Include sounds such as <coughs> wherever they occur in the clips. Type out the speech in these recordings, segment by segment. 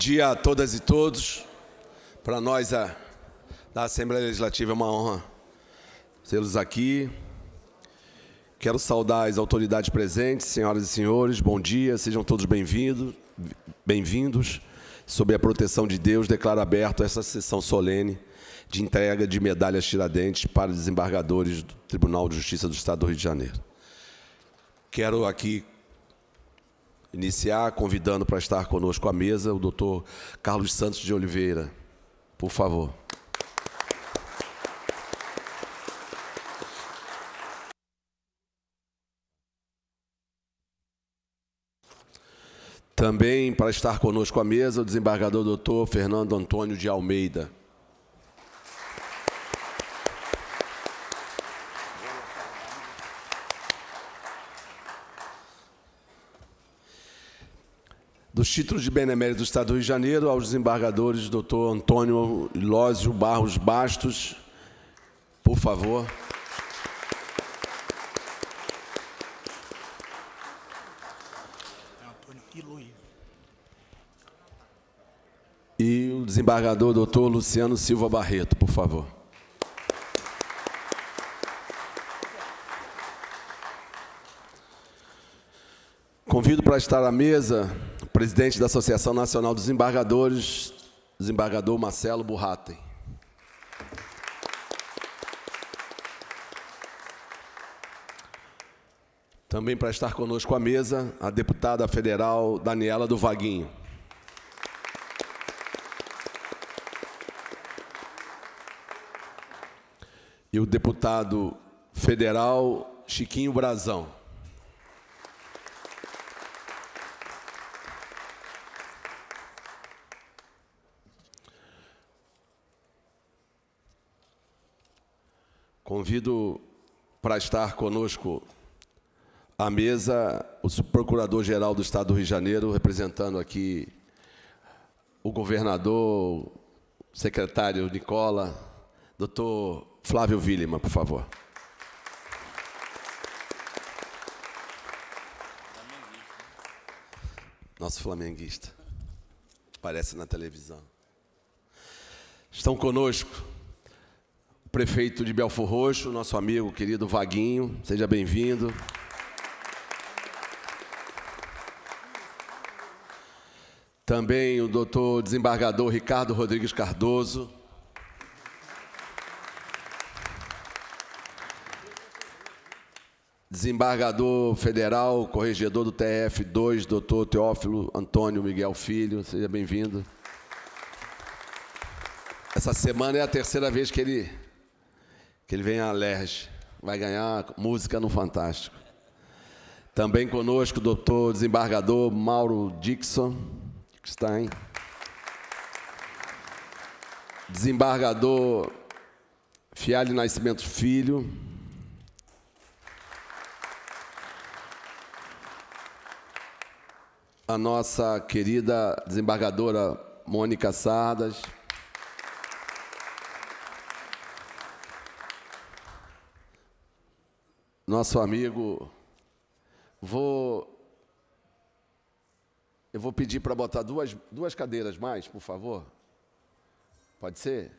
dia a todas e todos. Para nós a, da Assembleia Legislativa é uma honra tê-los aqui. Quero saudar as autoridades presentes, senhoras e senhores, bom dia, sejam todos bem-vindos. Bem-vindos. Sob a proteção de Deus, declaro aberto essa sessão solene de entrega de medalhas Tiradentes para desembargadores do Tribunal de Justiça do Estado do Rio de Janeiro. Quero aqui iniciar convidando para estar conosco à mesa o doutor Carlos Santos de Oliveira. Por favor. Também para estar conosco à mesa o desembargador doutor Fernando Antônio de Almeida. dos títulos de benemérito do Estado do Rio de Janeiro aos desembargadores Dr. Antônio Lózio Barros Bastos. Por favor. E o desembargador doutor Luciano Silva Barreto, por favor. Convido para estar à mesa presidente da Associação Nacional dos Embargadores, desembargador Marcelo Burraten. Também para estar conosco à mesa, a deputada federal Daniela do Vaguinho. E o deputado federal Chiquinho Brazão. Convido para estar conosco à mesa o Procurador-Geral do Estado do Rio de Janeiro, representando aqui o governador, o secretário Nicola, doutor Flávio Villeman, por favor. Nosso flamenguista. aparece na televisão. Estão conosco prefeito de Belfor Roxo, nosso amigo querido Vaguinho. Seja bem-vindo. Também o doutor desembargador Ricardo Rodrigues Cardoso. Desembargador federal, corregedor do TF2, doutor Teófilo Antônio Miguel Filho, seja bem-vindo. Essa semana é a terceira vez que ele que ele vem à vai ganhar música no Fantástico. Também conosco o doutor desembargador Mauro Dixon, que está aí. Desembargador Fiale Nascimento Filho. A nossa querida desembargadora Mônica Sardas. nosso amigo. Vou. Eu vou pedir para botar duas, duas cadeiras mais, por favor. Pode ser?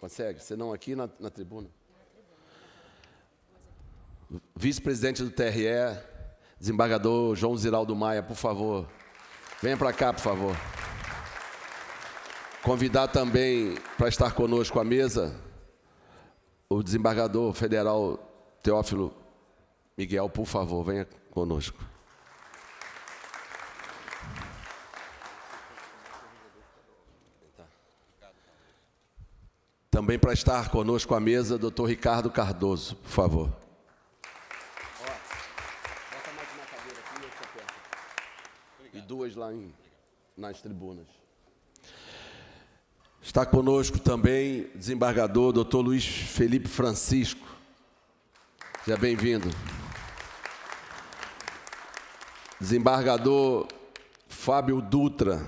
Consegue? Se não, aqui na, na tribuna. Vice-presidente do TRE, desembargador João Ziraldo Maia, por favor. Venha para cá, por favor. Convidar também para estar conosco à mesa o desembargador federal Teófilo Miguel, por favor, venha conosco. Também para estar conosco à mesa, doutor Ricardo Cardoso, por favor. E duas lá em, nas tribunas. Está conosco também desembargador doutor Luiz Felipe Francisco. Seja bem-vindo desembargador Fábio Dutra.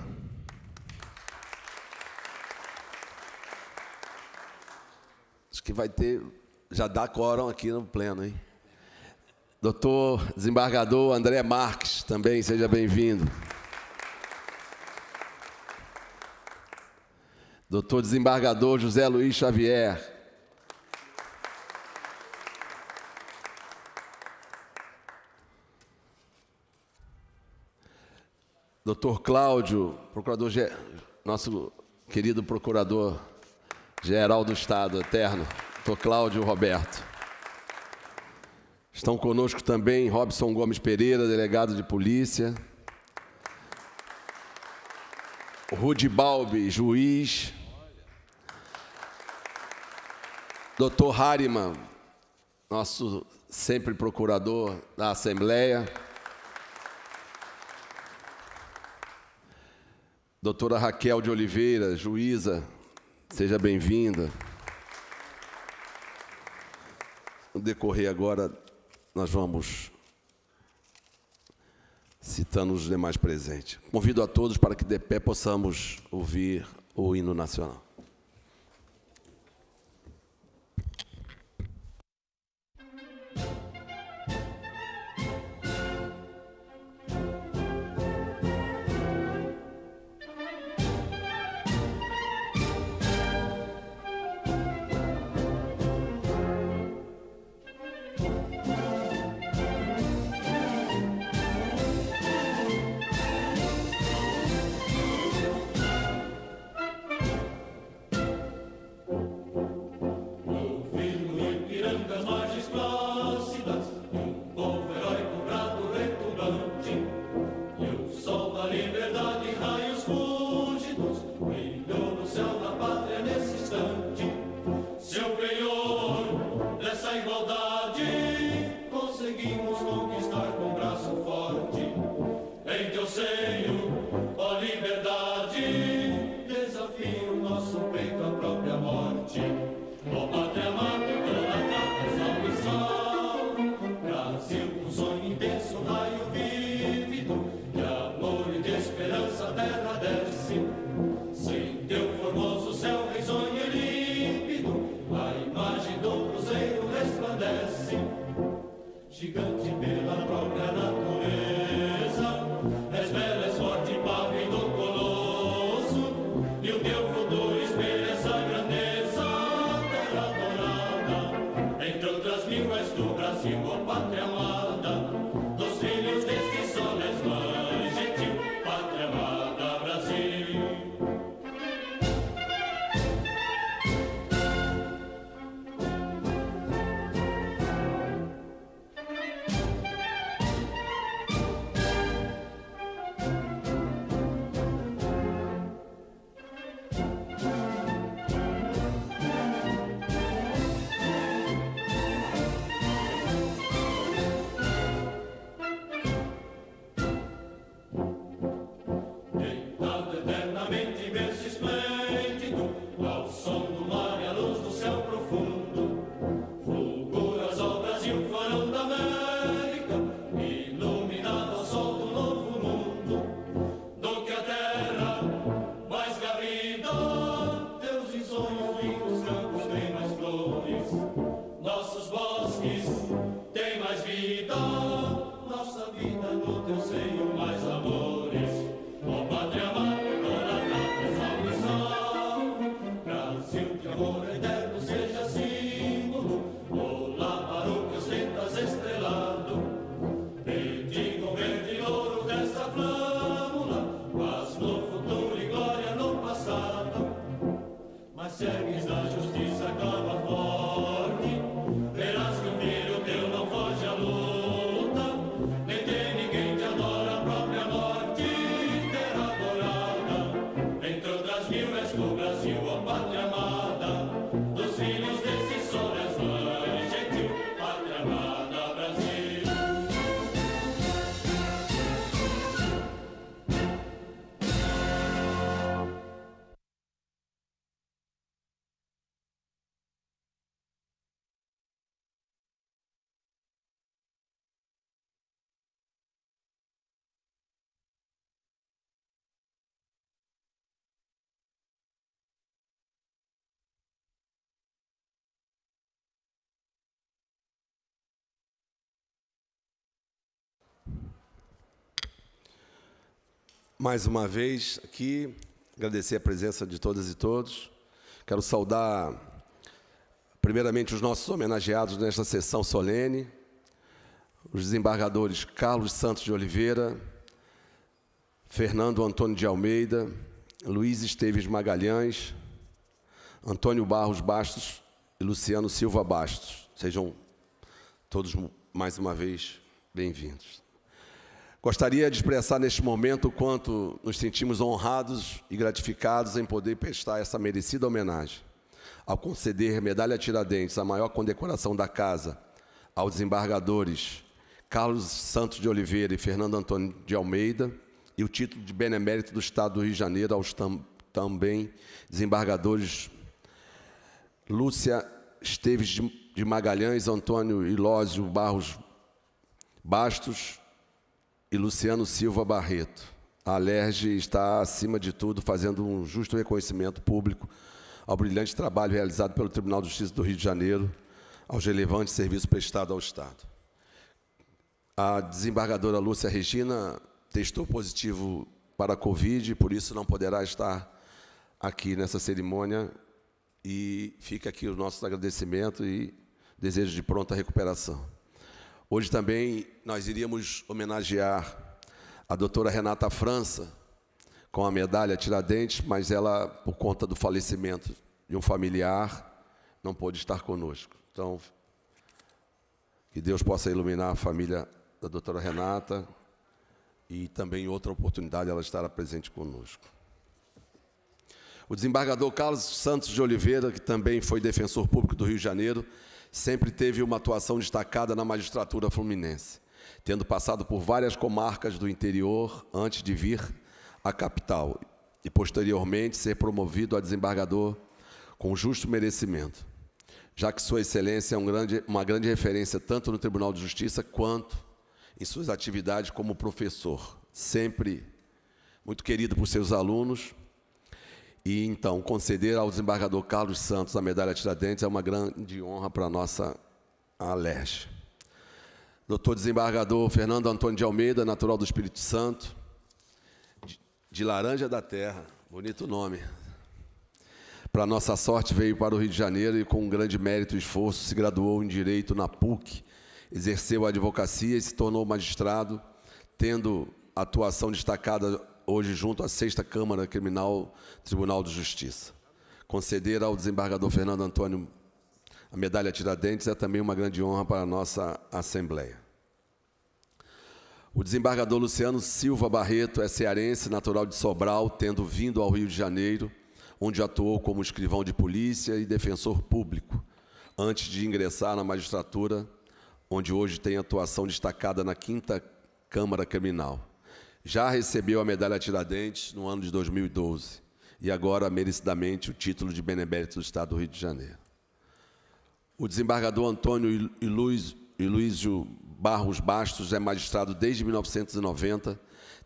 Acho que vai ter, já dá quórum aqui no pleno, hein? Doutor desembargador André Marques, também seja bem-vindo. Doutor desembargador José Luiz Xavier. doutor Cláudio, procurador, nosso querido procurador-geral do Estado eterno, doutor Cláudio Roberto. Estão conosco também Robson Gomes Pereira, delegado de polícia. Rudi Balbi, juiz. Doutor Hariman, nosso sempre procurador da Assembleia. Doutora Raquel de Oliveira, juíza, seja bem-vinda. No decorrer agora, nós vamos citando os demais presentes. Convido a todos para que de pé possamos ouvir o hino nacional. mais uma vez aqui, agradecer a presença de todas e todos. Quero saudar, primeiramente, os nossos homenageados nesta sessão solene, os desembargadores Carlos Santos de Oliveira, Fernando Antônio de Almeida, Luiz Esteves Magalhães, Antônio Barros Bastos e Luciano Silva Bastos. Sejam todos mais uma vez bem-vindos. Gostaria de expressar neste momento o quanto nos sentimos honrados e gratificados em poder prestar essa merecida homenagem, ao conceder medalha Tiradentes, a maior condecoração da casa, aos desembargadores Carlos Santos de Oliveira e Fernando Antônio de Almeida, e o título de benemérito do Estado do Rio de Janeiro aos tam, também desembargadores Lúcia Esteves de Magalhães, Antônio Ilósio Barros Bastos, e Luciano Silva Barreto. A LERJ está, acima de tudo, fazendo um justo reconhecimento público ao brilhante trabalho realizado pelo Tribunal de Justiça do Rio de Janeiro, aos relevantes serviços prestados ao Estado. A desembargadora Lúcia Regina testou positivo para a Covid, por isso não poderá estar aqui nessa cerimônia. E fica aqui o nosso agradecimento e desejo de pronta recuperação. Hoje também nós iríamos homenagear a doutora Renata França com a medalha Tiradentes, mas ela, por conta do falecimento de um familiar, não pôde estar conosco. Então, que Deus possa iluminar a família da doutora Renata e também outra oportunidade ela estará presente conosco. O desembargador Carlos Santos de Oliveira, que também foi defensor público do Rio de Janeiro, sempre teve uma atuação destacada na magistratura fluminense, tendo passado por várias comarcas do interior antes de vir à capital e, posteriormente, ser promovido a desembargador com justo merecimento, já que Sua Excelência é um grande, uma grande referência tanto no Tribunal de Justiça quanto em suas atividades como professor, sempre muito querido por seus alunos e então, conceder ao desembargador Carlos Santos a medalha Tiradentes é uma grande honra para a nossa Alerj. Doutor desembargador Fernando Antônio de Almeida, natural do Espírito Santo, de Laranja da Terra, bonito nome. Para nossa sorte, veio para o Rio de Janeiro e, com um grande mérito e esforço, se graduou em Direito na PUC, exerceu a advocacia e se tornou magistrado, tendo atuação destacada hoje junto à Sexta Câmara Criminal Tribunal de Justiça. Conceder ao desembargador Fernando Antônio a medalha Tiradentes é também uma grande honra para a nossa Assembleia. O desembargador Luciano Silva Barreto é cearense, natural de Sobral, tendo vindo ao Rio de Janeiro, onde atuou como escrivão de polícia e defensor público, antes de ingressar na magistratura, onde hoje tem atuação destacada na Quinta Câmara Criminal já recebeu a medalha Tiradentes no ano de 2012 e agora merecidamente o título de Benemérito do Estado do Rio de Janeiro. O desembargador Antônio Iluísio Barros Bastos é magistrado desde 1990,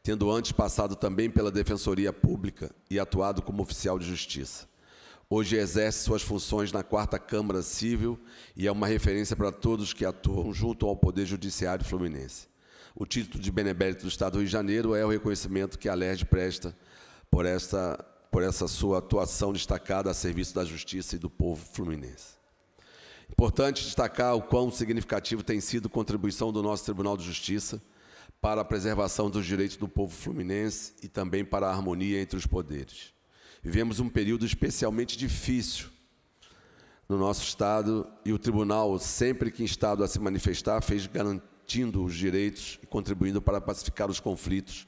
tendo antes passado também pela Defensoria Pública e atuado como oficial de justiça. Hoje exerce suas funções na Quarta Câmara Civil e é uma referência para todos que atuam junto ao Poder Judiciário Fluminense. O título de Benemérito do Estado do Rio de Janeiro é o reconhecimento que a LERJ presta por esta, por essa sua atuação destacada a serviço da justiça e do povo fluminense. Importante destacar o quão significativo tem sido a contribuição do nosso Tribunal de Justiça para a preservação dos direitos do povo fluminense e também para a harmonia entre os poderes. Vivemos um período especialmente difícil no nosso Estado e o Tribunal, sempre que em Estado a se manifestar, fez, garantia garantindo os direitos e contribuindo para pacificar os conflitos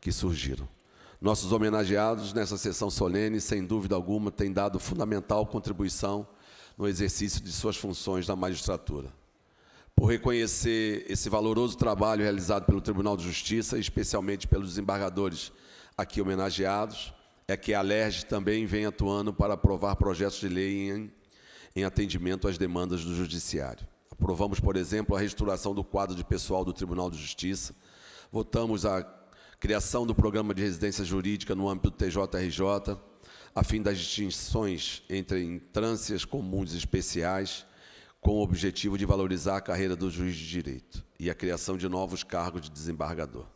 que surgiram. Nossos homenageados nessa sessão solene, sem dúvida alguma, têm dado fundamental contribuição no exercício de suas funções na magistratura. Por reconhecer esse valoroso trabalho realizado pelo Tribunal de Justiça, especialmente pelos desembargadores aqui homenageados, é que a LERJ também vem atuando para aprovar projetos de lei em, em atendimento às demandas do Judiciário. Aprovamos, por exemplo, a reestruturação do quadro de pessoal do Tribunal de Justiça. Votamos a criação do programa de residência jurídica no âmbito do TJRJ, a fim das distinções entre entrâncias comuns e especiais, com o objetivo de valorizar a carreira do juiz de direito e a criação de novos cargos de desembargador.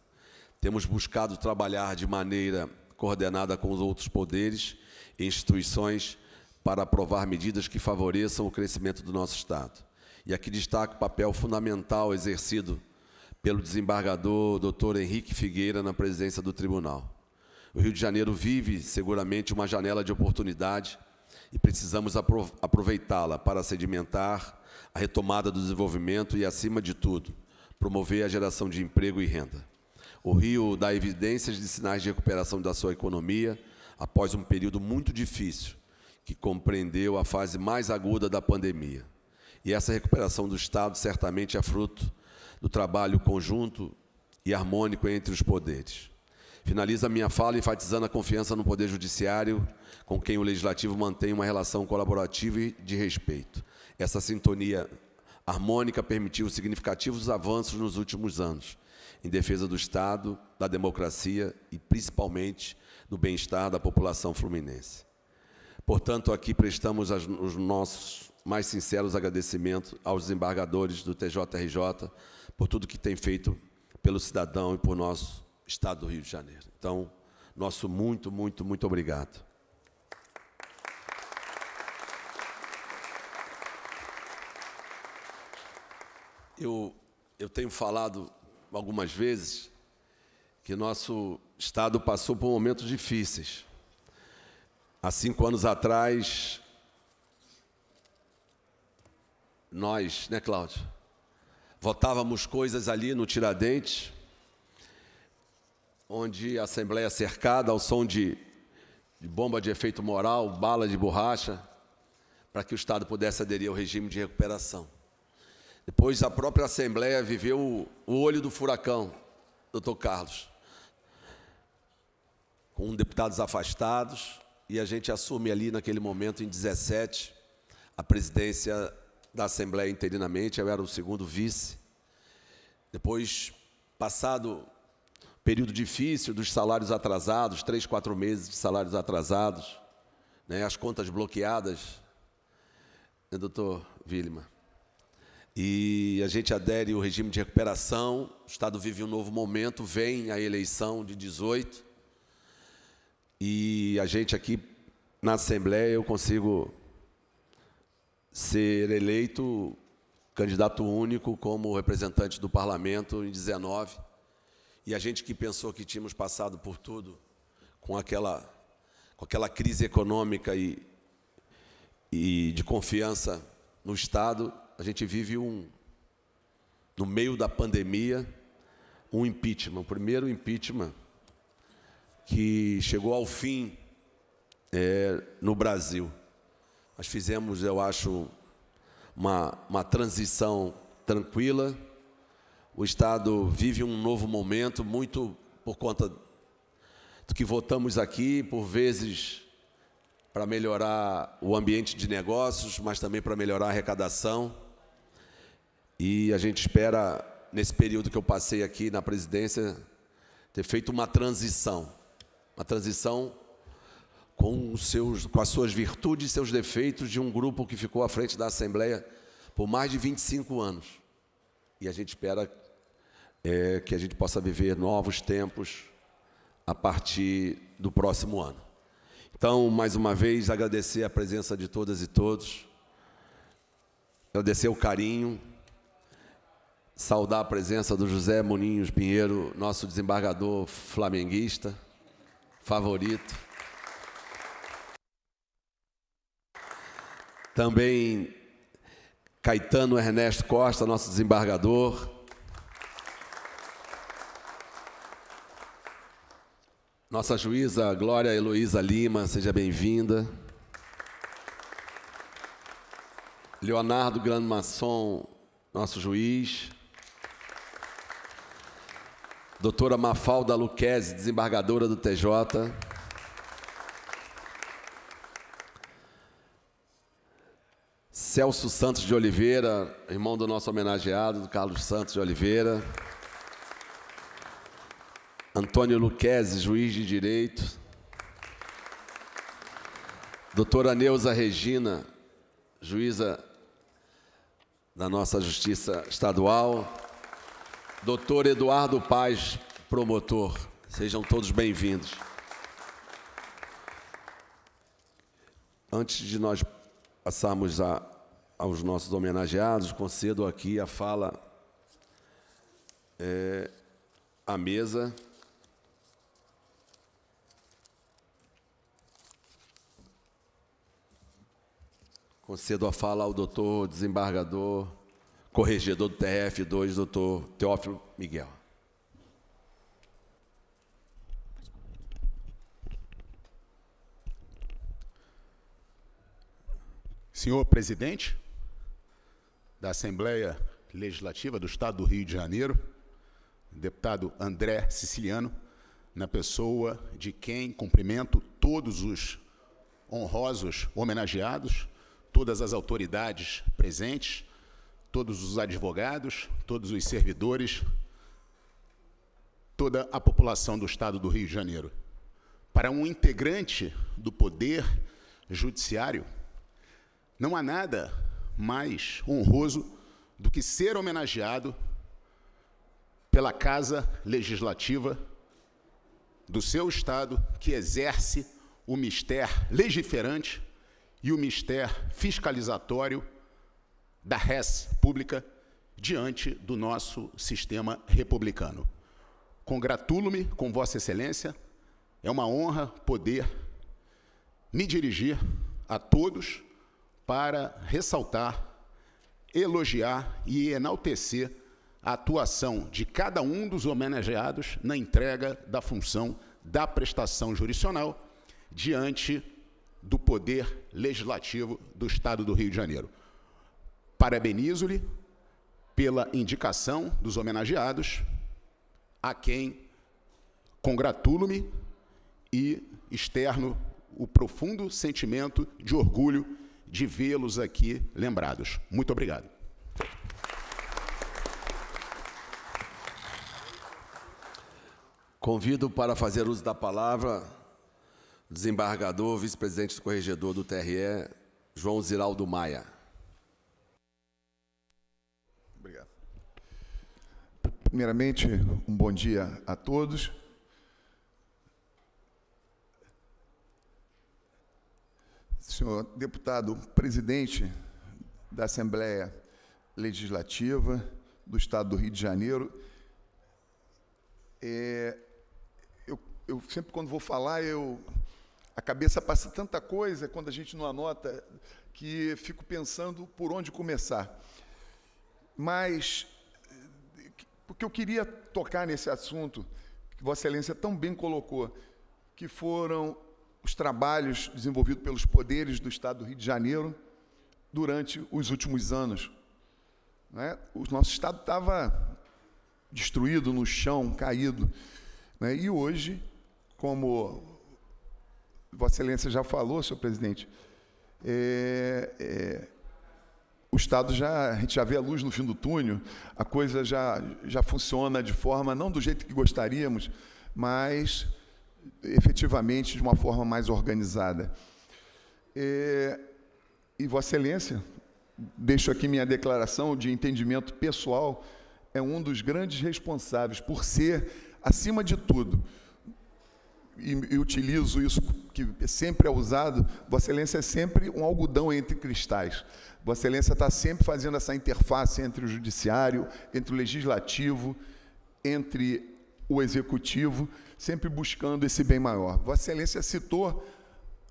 Temos buscado trabalhar de maneira coordenada com os outros poderes e instituições para aprovar medidas que favoreçam o crescimento do nosso Estado. E aqui destaca o papel fundamental exercido pelo desembargador Dr. Henrique Figueira na presidência do tribunal. O Rio de Janeiro vive seguramente uma janela de oportunidade e precisamos aproveitá-la para sedimentar a retomada do desenvolvimento e, acima de tudo, promover a geração de emprego e renda. O Rio dá evidências de sinais de recuperação da sua economia após um período muito difícil, que compreendeu a fase mais aguda da pandemia. E essa recuperação do Estado certamente é fruto do trabalho conjunto e harmônico entre os poderes. Finaliza minha fala enfatizando a confiança no Poder Judiciário, com quem o Legislativo mantém uma relação colaborativa e de respeito. Essa sintonia harmônica permitiu significativos avanços nos últimos anos, em defesa do Estado, da democracia e, principalmente, do bem-estar da população fluminense. Portanto, aqui prestamos os nossos mais sinceros agradecimentos aos desembargadores do TJRJ por tudo que tem feito pelo cidadão e por nosso Estado do Rio de Janeiro. Então, nosso muito, muito, muito obrigado. Eu, eu tenho falado algumas vezes que nosso Estado passou por momentos difíceis. Há cinco anos atrás, nós, né, Cláudio? Votávamos coisas ali no Tiradentes, onde a Assembleia é cercada ao som de, de bomba de efeito moral, bala de borracha, para que o Estado pudesse aderir ao regime de recuperação. Depois, a própria Assembleia viveu o, o olho do furacão, doutor Carlos, com deputados afastados, e a gente assume ali, naquele momento, em 17, a presidência da Assembleia interinamente, eu era o segundo vice. Depois, passado período difícil dos salários atrasados, três, quatro meses de salários atrasados, né, as contas bloqueadas, né, doutor Vilma. E a gente adere ao regime de recuperação, o Estado vive um novo momento, vem a eleição de 18, e a gente aqui na Assembleia, eu consigo ser eleito candidato único como representante do parlamento em 19. E a gente que pensou que tínhamos passado por tudo com aquela, com aquela crise econômica e, e de confiança no Estado, a gente vive um, no meio da pandemia, um impeachment, o primeiro impeachment que chegou ao fim é, no Brasil. Nós fizemos, eu acho, uma, uma transição tranquila. O Estado vive um novo momento, muito por conta do que votamos aqui, por vezes para melhorar o ambiente de negócios, mas também para melhorar a arrecadação. E a gente espera, nesse período que eu passei aqui na presidência, ter feito uma transição. Uma transição com, os seus, com as suas virtudes e seus defeitos de um grupo que ficou à frente da Assembleia por mais de 25 anos. E a gente espera é, que a gente possa viver novos tempos a partir do próximo ano. Então, mais uma vez, agradecer a presença de todas e todos, agradecer o carinho, saudar a presença do José Muninhos Pinheiro, nosso desembargador flamenguista favorito. Também Caetano Ernesto Costa, nosso desembargador. Nossa juíza Glória Heloísa Lima, seja bem-vinda. Leonardo Grande Masson, nosso juiz. Doutora Mafalda Luquezzi, desembargadora do TJ. Celso Santos de Oliveira, irmão do nosso homenageado, do Carlos Santos de Oliveira. Antônio Luquezzi, juiz de direito. Doutora Neuza Regina, juíza da nossa Justiça Estadual. Doutor Eduardo Paz, promotor. Sejam todos bem-vindos. Antes de nós passarmos a aos nossos homenageados, concedo aqui a fala é, à mesa. Concedo a fala ao doutor desembargador, corregedor do TF2, doutor Teófilo Miguel. Senhor presidente, da Assembleia Legislativa do Estado do Rio de Janeiro, deputado André Siciliano, na pessoa de quem cumprimento todos os honrosos homenageados, todas as autoridades presentes, todos os advogados, todos os servidores, toda a população do Estado do Rio de Janeiro. Para um integrante do poder judiciário, não há nada mais honroso do que ser homenageado pela Casa Legislativa do seu Estado, que exerce o mister legiferante e o mister fiscalizatório da res pública diante do nosso sistema republicano. Congratulo-me com Vossa Excelência, é uma honra poder me dirigir a todos para ressaltar, elogiar e enaltecer a atuação de cada um dos homenageados na entrega da função da prestação jurisdicional diante do Poder Legislativo do Estado do Rio de Janeiro. Parabenizo-lhe pela indicação dos homenageados, a quem congratulo-me e externo o profundo sentimento de orgulho de vê-los aqui lembrados. Muito obrigado. Convido para fazer uso da palavra o desembargador, vice-presidente do corregedor do TRE, João Ziraldo Maia. Obrigado. Primeiramente, um bom dia a todos. senhor deputado presidente da Assembleia Legislativa do Estado do Rio de Janeiro. É, eu, eu, sempre, quando vou falar, eu a cabeça passa tanta coisa quando a gente não anota que fico pensando por onde começar. Mas, porque eu queria tocar nesse assunto que Vossa Excelência tão bem colocou, que foram os trabalhos desenvolvidos pelos poderes do Estado do Rio de Janeiro durante os últimos anos. Né? O nosso Estado estava destruído no chão, caído. Né? E hoje, como Vossa Excelência já falou, senhor presidente, é, é, o Estado já, a gente já vê a luz no fim do túnel, a coisa já, já funciona de forma, não do jeito que gostaríamos, mas efetivamente de uma forma mais organizada. E, é, e Vossa Excelência, deixo aqui minha declaração de entendimento pessoal, é um dos grandes responsáveis por ser, acima de tudo, e, e utilizo isso que sempre é usado, Vossa Excelência é sempre um algodão entre cristais. Vossa Excelência está sempre fazendo essa interface entre o judiciário, entre o legislativo, entre o executivo sempre buscando esse bem maior. Vossa Excelência citou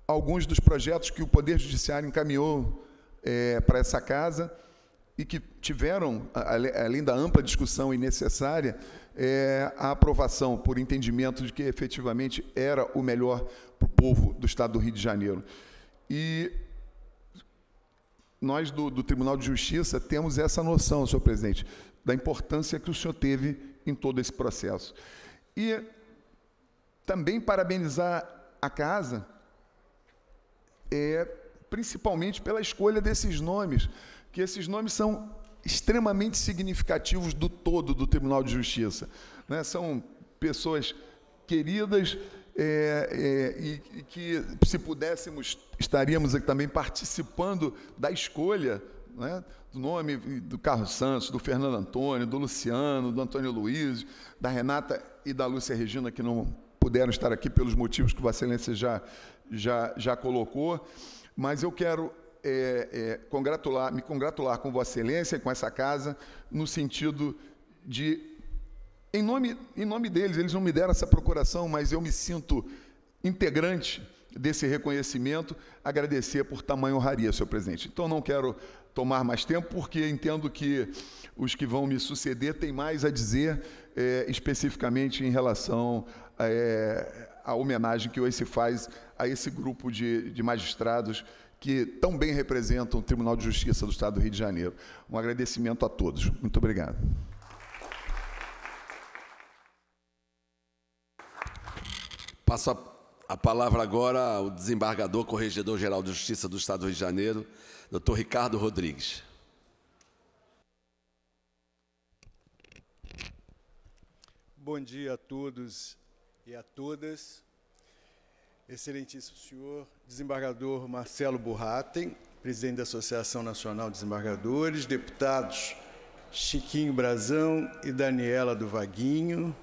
alguns dos projetos que o Poder Judiciário encaminhou é, para essa casa e que tiveram, além da ampla discussão e necessária, é, a aprovação por entendimento de que efetivamente era o melhor para o povo do Estado do Rio de Janeiro. E nós do, do, Tribunal de Justiça temos essa noção, senhor presidente, da importância que o senhor teve em todo esse processo. E também parabenizar a casa, é, principalmente pela escolha desses nomes, que esses nomes são extremamente significativos do todo do Tribunal de Justiça. Né? São pessoas queridas é, é, e, e, que, se pudéssemos, estaríamos aqui também participando da escolha né? do nome do Carlos Santos, do Fernando Antônio, do Luciano, do Antônio Luiz, da Renata e da Lúcia Regina, que não puderam estar aqui pelos motivos que Vossa Excelência já, já, já colocou, mas eu quero é, é, congratular, me congratular com Vossa Excelência e com essa casa, no sentido de, em nome, em nome deles, eles não me deram essa procuração, mas eu me sinto integrante desse reconhecimento, agradecer por tamanho honraria, senhor presidente. Então, não quero tomar mais tempo, porque entendo que os que vão me suceder têm mais a dizer, é, especificamente em relação é, a homenagem que hoje se faz a esse grupo de, de magistrados que tão bem representam o Tribunal de Justiça do Estado do Rio de Janeiro. Um agradecimento a todos. Muito obrigado. Passo a, a palavra agora ao desembargador corregedor-geral de Justiça do Estado do Rio de Janeiro, doutor Ricardo Rodrigues. Bom dia a todos e a todas. Excelentíssimo senhor desembargador Marcelo Burraten, presidente da Associação Nacional de Desembargadores, deputados Chiquinho Brazão e Daniela do Vaguinho,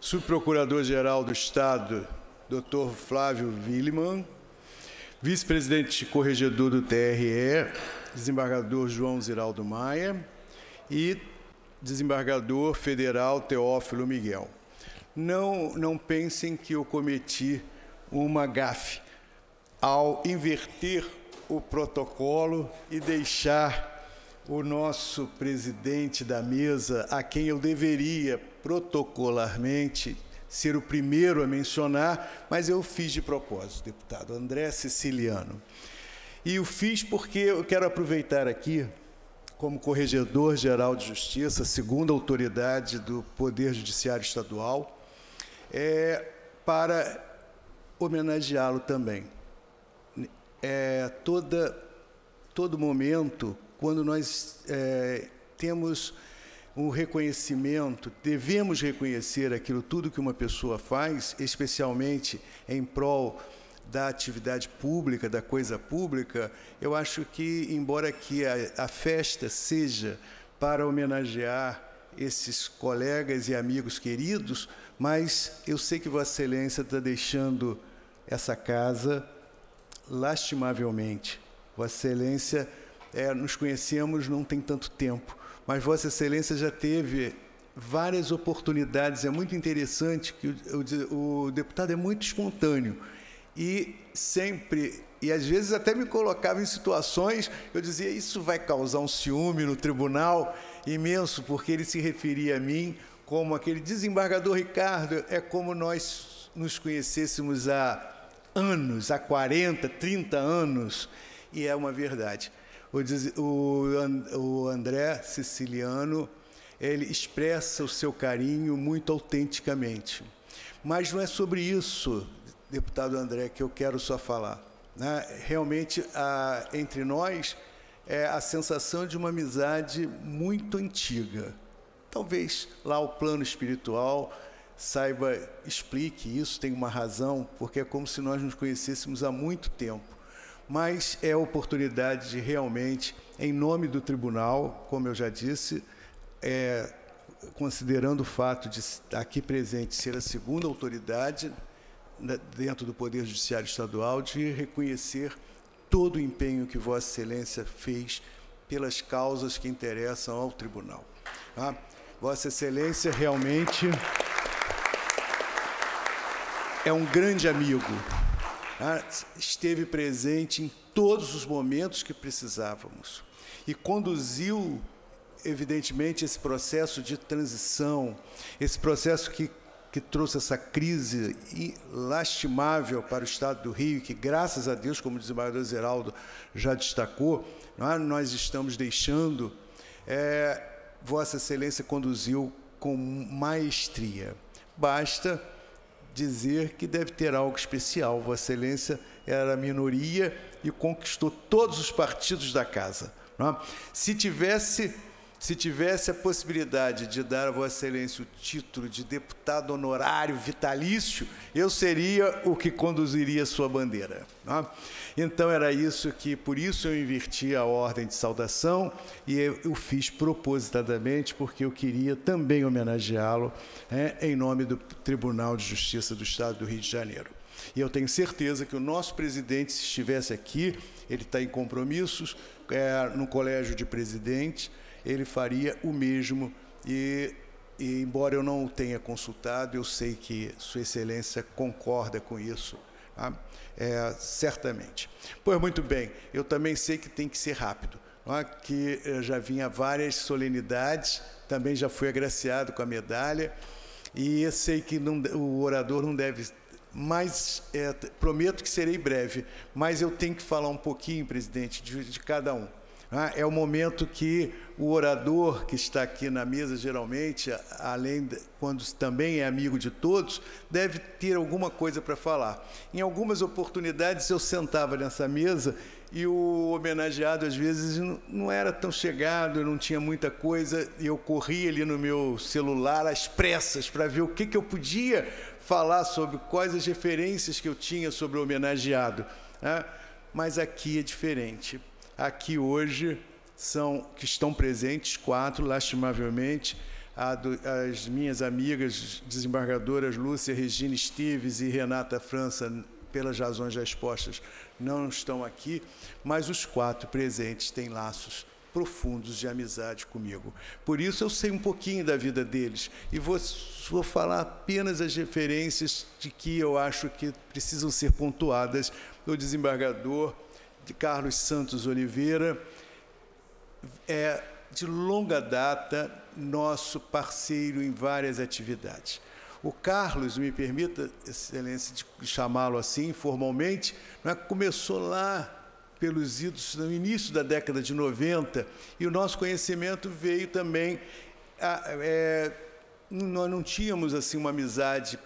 subprocurador-geral do Estado, doutor Flávio Willemann, vice-presidente corregedor do TRE, desembargador João Ziraldo Maia e desembargador federal Teófilo Miguel não, não pensem que eu cometi uma gafe ao inverter o protocolo e deixar o nosso presidente da mesa, a quem eu deveria protocolarmente ser o primeiro a mencionar, mas eu fiz de propósito, deputado André Siciliano. E o fiz porque eu quero aproveitar aqui, como Corregedor-Geral de Justiça, segunda autoridade do Poder Judiciário Estadual, é, para homenageá-lo também. É, toda, todo momento, quando nós é, temos um reconhecimento, devemos reconhecer aquilo tudo que uma pessoa faz, especialmente em prol da atividade pública, da coisa pública, eu acho que, embora que a, a festa seja para homenagear esses colegas e amigos queridos, mas eu sei que Vossa Excelência está deixando essa casa lastimavelmente. Vossa Excelência, é, nos conhecemos não tem tanto tempo, mas Vossa Excelência já teve várias oportunidades. É muito interessante que o, o, o deputado é muito espontâneo e sempre e às vezes até me colocava em situações, eu dizia, isso vai causar um ciúme no tribunal imenso, porque ele se referia a mim como aquele desembargador Ricardo, é como nós nos conhecêssemos há anos, há 40, 30 anos, e é uma verdade. O, André Siciliano, ele expressa o seu carinho muito autenticamente. Mas não é sobre isso, deputado André, que eu quero só falar. Né? Realmente, entre nós, é a sensação de uma amizade muito antiga. Talvez lá o plano espiritual saiba, explique isso, tem uma razão, porque é como se nós nos conhecêssemos há muito tempo. Mas é a oportunidade de realmente, em nome do tribunal, como eu já disse, é, considerando o fato de aqui presente ser a segunda autoridade né, dentro do Poder Judiciário Estadual, de reconhecer todo o empenho que Vossa Excelência fez pelas causas que interessam ao tribunal. Ah, Vossa Excelência realmente é um grande amigo. Ah, esteve presente em todos os momentos que precisávamos e conduziu, evidentemente, esse processo de transição, esse processo que, que trouxe essa crise lastimável para o Estado do Rio, que, graças a Deus, como o desembargador Zeraldo já destacou, é? nós estamos deixando. É, Vossa Excelência conduziu com maestria. Basta dizer que deve ter algo especial. Vossa Excelência era minoria e conquistou todos os partidos da casa. É? Se tivesse se tivesse a possibilidade de dar a Vossa Excelência o título de deputado honorário vitalício, eu seria o que conduziria sua bandeira. Né? Então era isso que, por isso eu inverti a ordem de saudação e eu, eu fiz propositadamente, porque eu queria também homenageá-lo né, em nome do Tribunal de Justiça do Estado do Rio de Janeiro. E eu tenho certeza que o nosso presidente, se estivesse aqui, ele está em compromissos é, no colégio de presidentes ele faria o mesmo. E, e, embora eu não o tenha consultado, eu sei que Sua Excelência concorda com isso. Tá? É, certamente. Pois muito bem, eu também sei que tem que ser rápido, é? que eh, já vinha várias solenidades, também já fui agraciado com a medalha, e eu sei que não, o orador não deve mas é, prometo que serei breve, mas eu tenho que falar um pouquinho, presidente, de, de cada um. Ah, é o momento que o orador que está aqui na mesa, geralmente, além de, quando também é amigo de todos, deve ter alguma coisa para falar. Em algumas oportunidades eu sentava nessa mesa e o homenageado às vezes não era tão chegado, não tinha muita coisa, e eu corria ali no meu celular às pressas para ver o que, que eu podia falar sobre quais as referências que eu tinha sobre o homenageado. Né? Mas aqui é diferente Aqui hoje são que estão presentes quatro, lastimavelmente, do, as minhas amigas desembargadoras Lúcia Regina Esteves e Renata França, pelas razões já expostas, não estão aqui, mas os quatro presentes têm laços profundos de amizade comigo. Por isso eu sei um pouquinho da vida deles e vou, vou falar apenas as referências de que eu acho que precisam ser pontuadas do desembargador de Carlos Santos Oliveira, é de longa data nosso parceiro em várias atividades. O Carlos, me permita, excelência, de chamá-lo assim formalmente, né, começou lá pelos idos no início da década de 90 e o nosso conhecimento veio também. A, é, nós não tínhamos assim uma amizade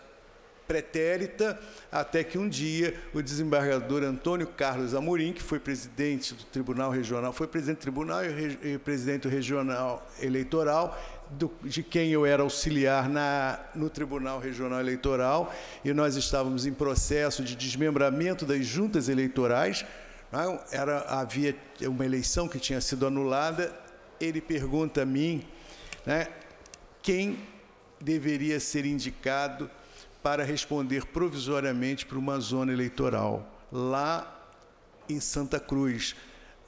pretérita, até que um dia o desembargador Antônio Carlos Amorim, que foi presidente do Tribunal Regional, foi presidente do Tribunal e, e presidente do Regional Eleitoral, do, de quem eu era auxiliar na, no Tribunal Regional Eleitoral, e nós estávamos em processo de desmembramento das juntas eleitorais. Não, né? era, havia uma eleição que tinha sido anulada. Ele pergunta a mim né, quem deveria ser indicado para responder provisoriamente para uma zona eleitoral, lá em Santa Cruz,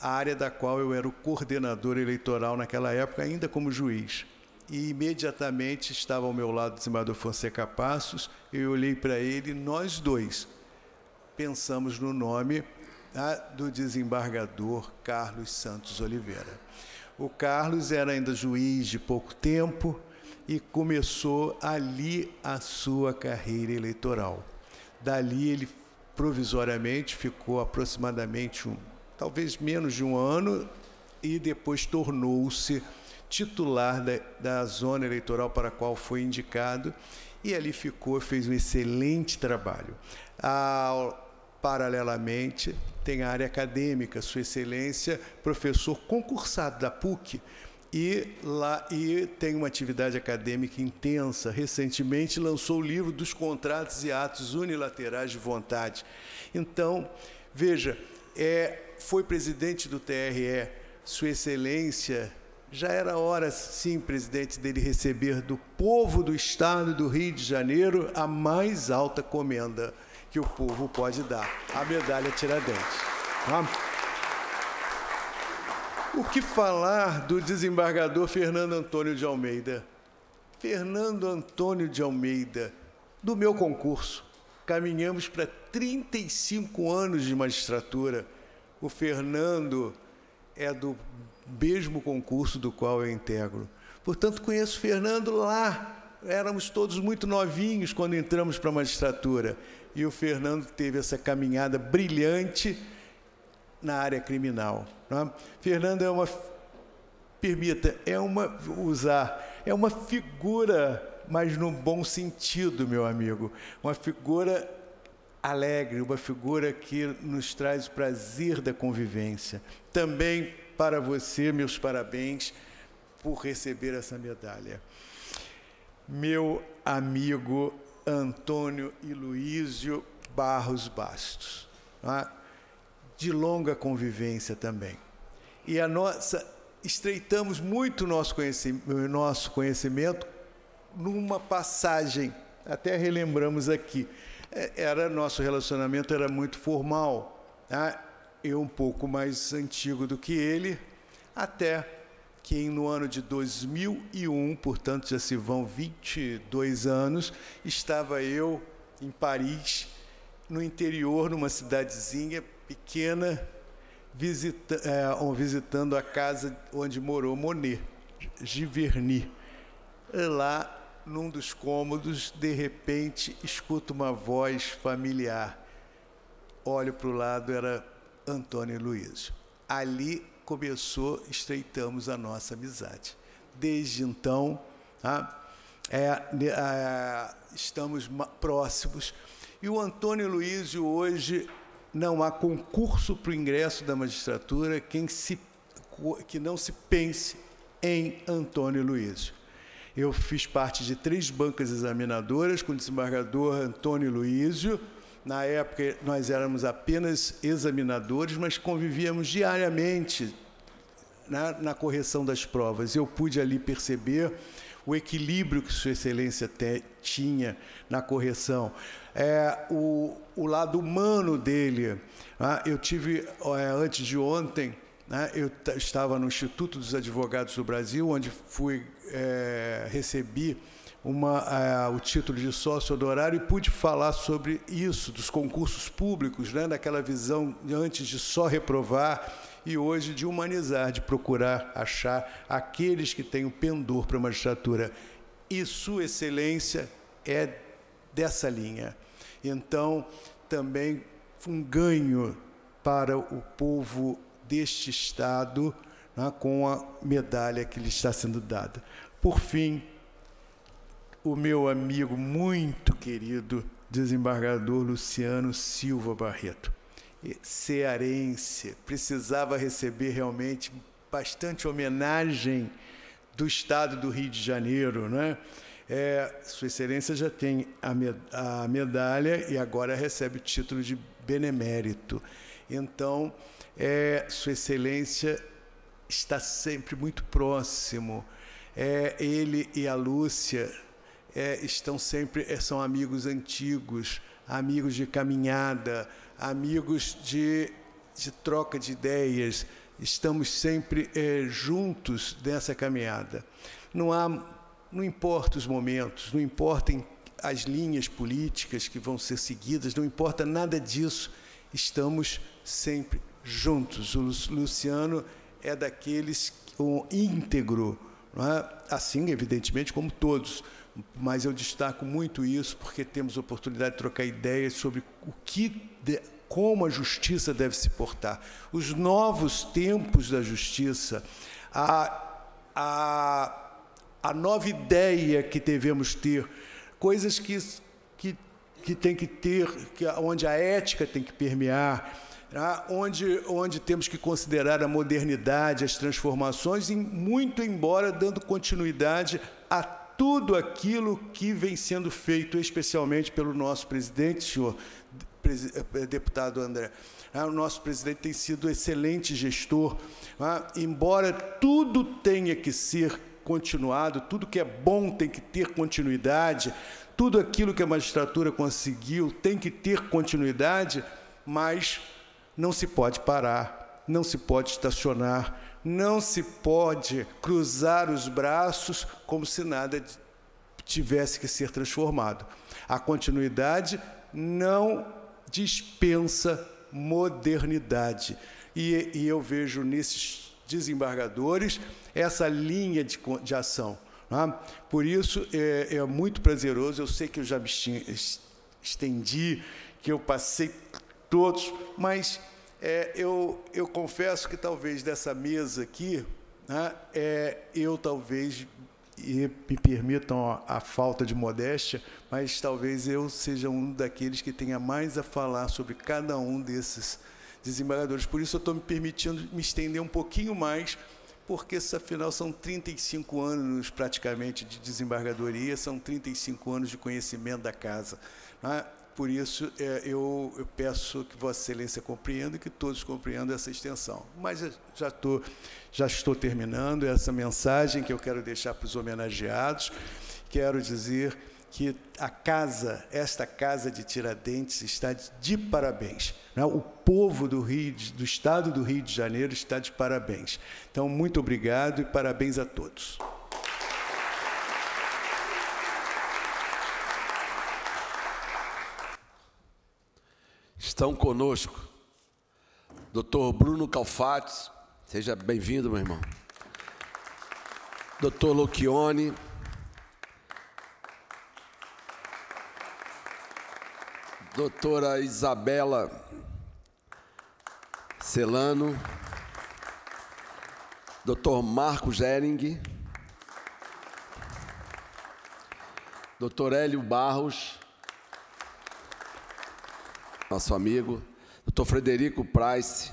a área da qual eu era o coordenador eleitoral naquela época, ainda como juiz. E imediatamente estava ao meu lado o desembargador Fonseca Passos, eu olhei para ele, nós dois pensamos no nome ah, do desembargador Carlos Santos Oliveira. O Carlos era ainda juiz de pouco tempo, e começou ali a sua carreira eleitoral. Dali ele provisoriamente ficou aproximadamente um, talvez menos de um ano e depois tornou-se titular da, da zona eleitoral para a qual foi indicado e ali ficou, fez um excelente trabalho. Ah, paralelamente, tem a área acadêmica, Sua Excelência, professor concursado da PUC, e lá e tem uma atividade acadêmica intensa. Recentemente lançou o livro dos contratos e atos unilaterais de vontade. Então, veja, é, foi presidente do TRE, Sua Excelência. Já era hora, sim, presidente, dele receber do povo do Estado do Rio de Janeiro a mais alta comenda que o povo pode dar, a medalha Tiradentes. Vamos. O que falar do desembargador Fernando Antônio de Almeida? Fernando Antônio de Almeida, do meu concurso, caminhamos para 35 anos de magistratura. O Fernando é do mesmo concurso do qual eu integro. Portanto, conheço o Fernando lá. Éramos todos muito novinhos quando entramos para a magistratura. E o Fernando teve essa caminhada brilhante na área criminal. É? Fernando é uma, permita, é uma, usar, é uma figura, mas num bom sentido, meu amigo, uma figura alegre, uma figura que nos traz o prazer da convivência. Também para você, meus parabéns por receber essa medalha. Meu amigo Antônio Iluísio Barros Bastos de longa convivência também. E a nossa estreitamos muito nosso conhecimento, nosso conhecimento numa passagem, até relembramos aqui. É, era nosso relacionamento era muito formal, tá? eu um pouco mais antigo do que ele, até que no ano de 2001, portanto já se vão 22 anos, estava eu em Paris, no interior, numa cidadezinha pequena, visita, é, visitando a casa onde morou Monet, Giverny. Lá, num dos cômodos, de repente, escuto uma voz familiar. Olho para o lado, era Antônio Luiz. Ali começou, estreitamos a nossa amizade. Desde então, tá? é, é, estamos próximos. E o Antônio Luiz hoje não há concurso para o ingresso da magistratura quem se, que não se pense em Antônio Luizio. Eu fiz parte de três bancas examinadoras com o desembargador Antônio Luizio Na época, nós éramos apenas examinadores, mas convivíamos diariamente na, na correção das provas. Eu pude ali perceber o equilíbrio que Sua Excelência tinha na correção, é, o, o lado humano dele. Né? Eu tive, é, antes de ontem, né? eu estava no Instituto dos Advogados do Brasil, onde fui é, recebi uma, é, o título de sócio honorário e pude falar sobre isso, dos concursos públicos, né, daquela visão de antes de só reprovar e hoje de humanizar, de procurar achar aqueles que têm o pendor para a magistratura. E Sua Excelência é dessa linha. Então, também um ganho para o povo deste Estado né, com a medalha que lhe está sendo dada. Por fim, o meu amigo muito querido, desembargador Luciano Silva Barreto cearense, precisava receber realmente bastante homenagem do Estado do Rio de Janeiro, né? É, Sua Excelência já tem a, med a medalha e agora recebe o título de benemérito. Então, é, Sua Excelência está sempre muito próximo. É, ele e a Lúcia é, estão sempre é, são amigos antigos, amigos de caminhada, amigos de, de troca de ideias, estamos sempre é, juntos nessa caminhada. Não há, não importa os momentos, não importem as linhas políticas que vão ser seguidas, não importa nada disso, estamos sempre juntos. O Luciano é daqueles o íntegro, é? assim, evidentemente, como todos, mas eu destaco muito isso porque temos oportunidade de trocar ideias sobre o que, como a justiça deve se portar, os novos tempos da justiça, a, a, a nova ideia que devemos ter, coisas que, que, que tem que ter, que, onde a ética tem que permear, tá? onde, onde temos que considerar a modernidade, as transformações, muito embora dando continuidade a tudo aquilo que vem sendo feito, especialmente pelo nosso presidente, senhor eh, eh, deputado André. Ah, o nosso presidente tem sido excelente gestor, ah, embora tudo tenha que ser continuado, tudo que é bom tem que ter continuidade, tudo aquilo que a magistratura conseguiu tem que ter continuidade, mas não se pode parar, não se pode estacionar, não se pode cruzar os braços como se nada tivesse que ser transformado. A continuidade não dispensa modernidade. E, e eu vejo nesses desembargadores essa linha de, de ação. É? Por isso é, é, muito prazeroso. Eu sei que eu já me estendi, que eu passei todos, mas é, eu, eu confesso que talvez dessa mesa aqui, né, é, eu talvez, e me permitam a, a falta de modéstia, mas talvez eu seja um daqueles que tenha mais a falar sobre cada um desses desembargadores. Por isso eu estou me permitindo me estender um pouquinho mais, porque afinal são 35 anos praticamente de desembargadoria, são 35 anos de conhecimento da casa. Né? Por isso, é, eu, eu, peço que Vossa Excelência compreenda e que todos compreendam essa extensão. Mas já, já estou terminando essa mensagem que eu quero deixar para os homenageados. Quero dizer que a casa, esta casa de Tiradentes, está de parabéns. Né? O povo do Rio, do estado do Rio de Janeiro, está de parabéns. Então, muito obrigado e parabéns a todos. Estão conosco doutor Bruno Calfates, seja bem-vindo, meu irmão. doutor Locchione, doutora Isabela Celano, doutor Marco Gering, doutor Hélio Barros, nosso amigo, doutor Frederico Price,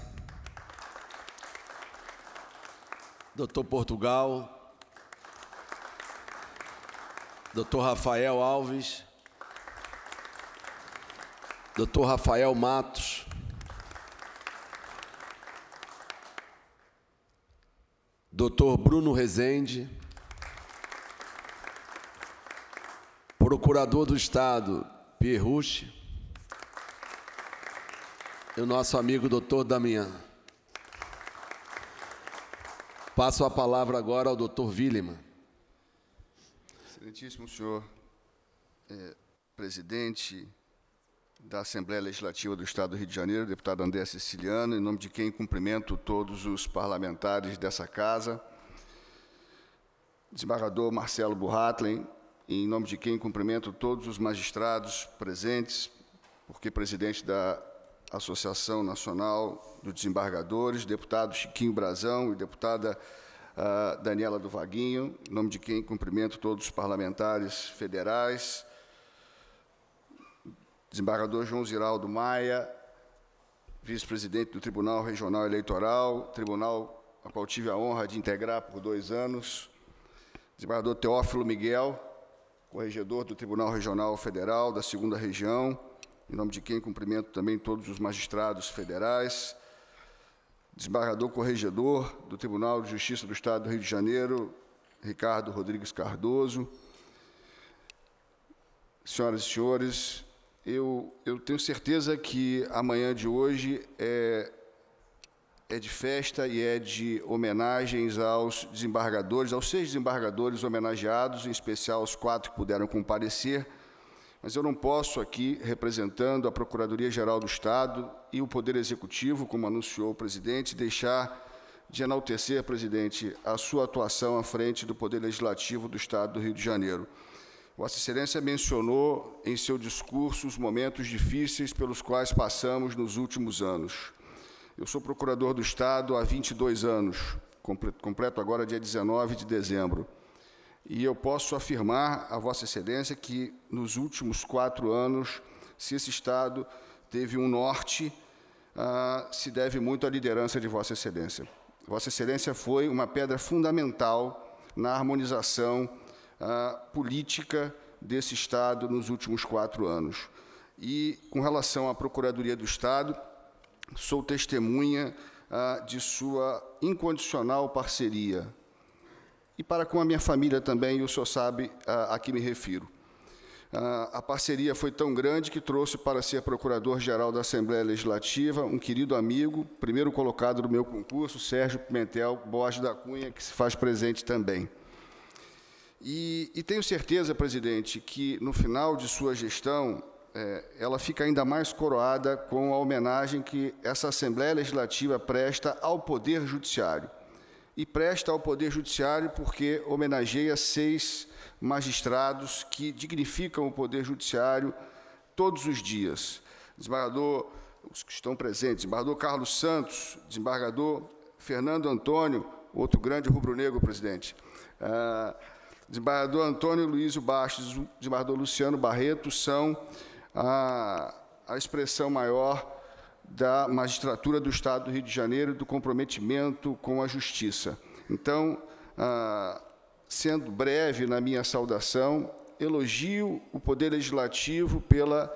doutor Portugal, doutor Rafael Alves, doutor Rafael Matos, doutor Bruno Rezende, procurador do Estado, Pierre Rucci, e o nosso amigo doutor Damião. Passo a palavra agora ao doutor Willeman. Excelentíssimo senhor é, presidente da Assembleia Legislativa do Estado do Rio de Janeiro, deputado André Siciliano, em nome de quem cumprimento todos os parlamentares dessa casa, desembargador Marcelo Burratlen, em nome de quem cumprimento todos os magistrados presentes, porque presidente da Associação Nacional dos Desembargadores, deputado Chiquinho Brazão e deputada uh, Daniela do Vaguinho, em nome de quem cumprimento todos os parlamentares federais, desembargador João Ziraldo Maia, vice-presidente do Tribunal Regional Eleitoral, tribunal a qual tive a honra de integrar por dois anos, desembargador Teófilo Miguel, corregedor do Tribunal Regional Federal da Segunda Região, em nome de quem cumprimento também todos os magistrados federais, desembargador corregedor do Tribunal de Justiça do Estado do Rio de Janeiro, Ricardo Rodrigues Cardoso. Senhoras e senhores, eu, eu tenho certeza que a manhã de hoje é, é de festa e é de homenagens aos desembargadores, aos seis desembargadores homenageados, em especial aos quatro que puderam comparecer mas eu não posso aqui, representando a Procuradoria-Geral do Estado e o Poder Executivo, como anunciou o presidente, deixar de enaltecer, presidente, a sua atuação à frente do Poder Legislativo do Estado do Rio de Janeiro. Vossa Excelência mencionou em seu discurso os momentos difíceis pelos quais passamos nos últimos anos. Eu sou procurador do Estado há 22 anos, completo agora dia 19 de dezembro. E eu posso afirmar a Vossa Excelência que nos últimos quatro anos, se esse Estado teve um norte, ah, se deve muito à liderança de Vossa Excelência. Vossa Excelência foi uma pedra fundamental na harmonização ah, política desse Estado nos últimos quatro anos. E com relação à Procuradoria do Estado, sou testemunha ah, de sua incondicional parceria e para com a minha família também, e o senhor sabe a, a que me refiro. A, parceria foi tão grande que trouxe para ser procurador-geral da Assembleia Legislativa um querido amigo, primeiro colocado do meu concurso, Sérgio Pimentel Borges da Cunha, que se faz presente também. E, e tenho certeza, presidente, que no final de sua gestão, é, ela fica ainda mais coroada com a homenagem que essa Assembleia Legislativa presta ao Poder Judiciário e presta ao Poder Judiciário porque homenageia seis magistrados que dignificam o Poder Judiciário todos os dias. Desembargador, os que estão presentes, desembargador Carlos Santos, desembargador Fernando Antônio, outro grande rubro-negro, presidente. Ah, desembargador Antônio Luísio Bastos, desembargador Luciano Barreto, são a, a expressão maior da magistratura do Estado do Rio de Janeiro do comprometimento com a justiça. Então, ah, sendo breve na minha saudação, elogio o Poder Legislativo pela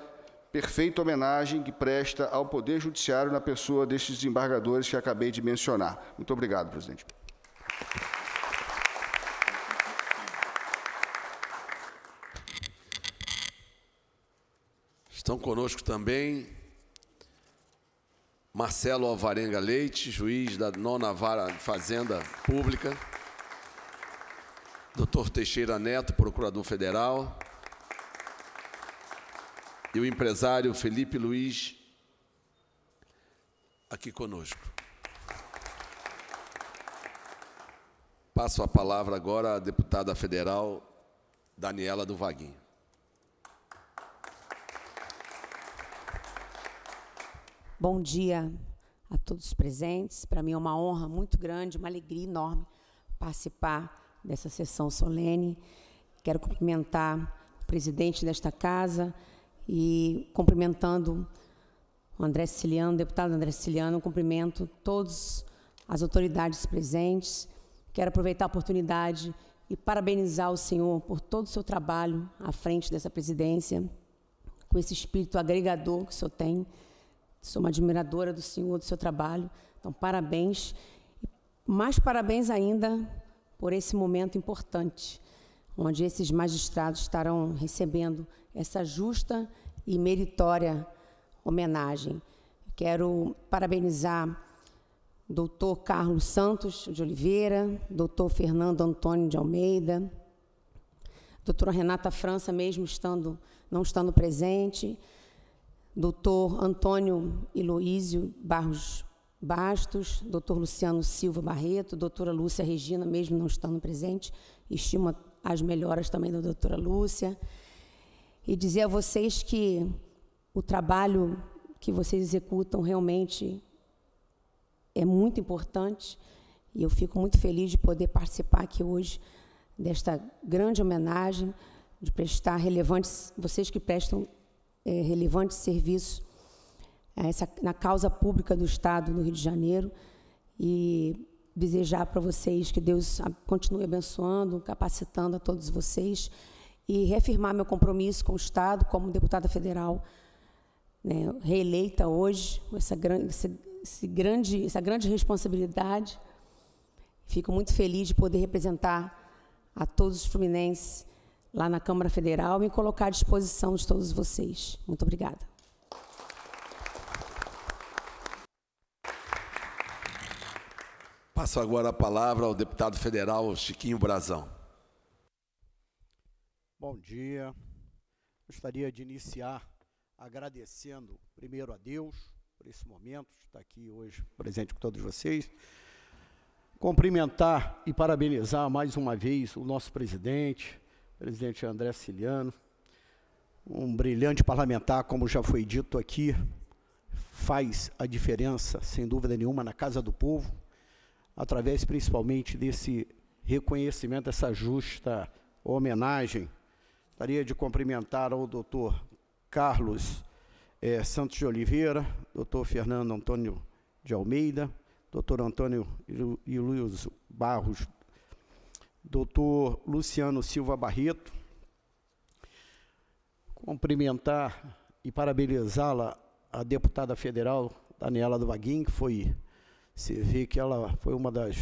perfeita homenagem que presta ao Poder Judiciário na pessoa destes desembargadores que acabei de mencionar. Muito obrigado, presidente. Estão conosco também Marcelo Alvarenga Leite, juiz da nona vara de Fazenda Pública. Doutor Teixeira Neto, procurador federal. E o empresário Felipe Luiz, aqui conosco. Passo a palavra agora à deputada federal Daniela do Vaguinho. Bom dia a todos presentes. Para mim é uma honra muito grande, uma alegria enorme participar dessa sessão solene. Quero cumprimentar o presidente desta casa e cumprimentando o André Ciliano, o deputado André Ciliano. cumprimento todas as autoridades presentes. Quero aproveitar a oportunidade e parabenizar o senhor por todo o seu trabalho à frente dessa presidência, com esse espírito agregador que o senhor tem Sou uma admiradora do senhor, do seu trabalho. Então, parabéns. Mais parabéns ainda por esse momento importante, onde esses magistrados estarão recebendo essa justa e meritória homenagem. Quero parabenizar doutor Carlos Santos de Oliveira, doutor Fernando Antônio de Almeida, doutora Renata França, mesmo estando, não estando presente, doutor Antônio Eloísio Barros Bastos, doutor Luciano Silva Barreto, doutora Lúcia Regina, mesmo não estando presente, estima as melhoras também da doutora Lúcia, e dizer a vocês que o trabalho que vocês executam realmente é muito importante e eu fico muito feliz de poder participar aqui hoje desta grande homenagem, de prestar relevantes, vocês que prestam é, relevante serviço é, essa, na causa pública do Estado no Rio de Janeiro e desejar para vocês que Deus continue abençoando, capacitando a todos vocês e reafirmar meu compromisso com o Estado como deputada federal né, reeleita hoje, essa grande, essa, esse grande, essa grande responsabilidade. Fico muito feliz de poder representar a todos os fluminenses lá na Câmara Federal, me colocar à disposição de todos vocês. Muito obrigada. Passo agora a palavra ao deputado federal Chiquinho Brazão. Bom dia. Gostaria de iniciar agradecendo primeiro a Deus por esse momento, estar aqui hoje presente com todos vocês. Cumprimentar e parabenizar mais uma vez o nosso presidente, presidente André Ciliano, um brilhante parlamentar, como já foi dito aqui, faz a diferença, sem dúvida nenhuma, na Casa do Povo, através principalmente desse reconhecimento, dessa justa homenagem. Gostaria de cumprimentar ao doutor Carlos eh, Santos de Oliveira, doutor Fernando Antônio de Almeida, doutor Antônio e Luiz Barros doutor Luciano Silva Barreto, cumprimentar e parabenizá-la, a deputada federal Daniela do Vaguinho, que foi, você vê que ela foi uma das,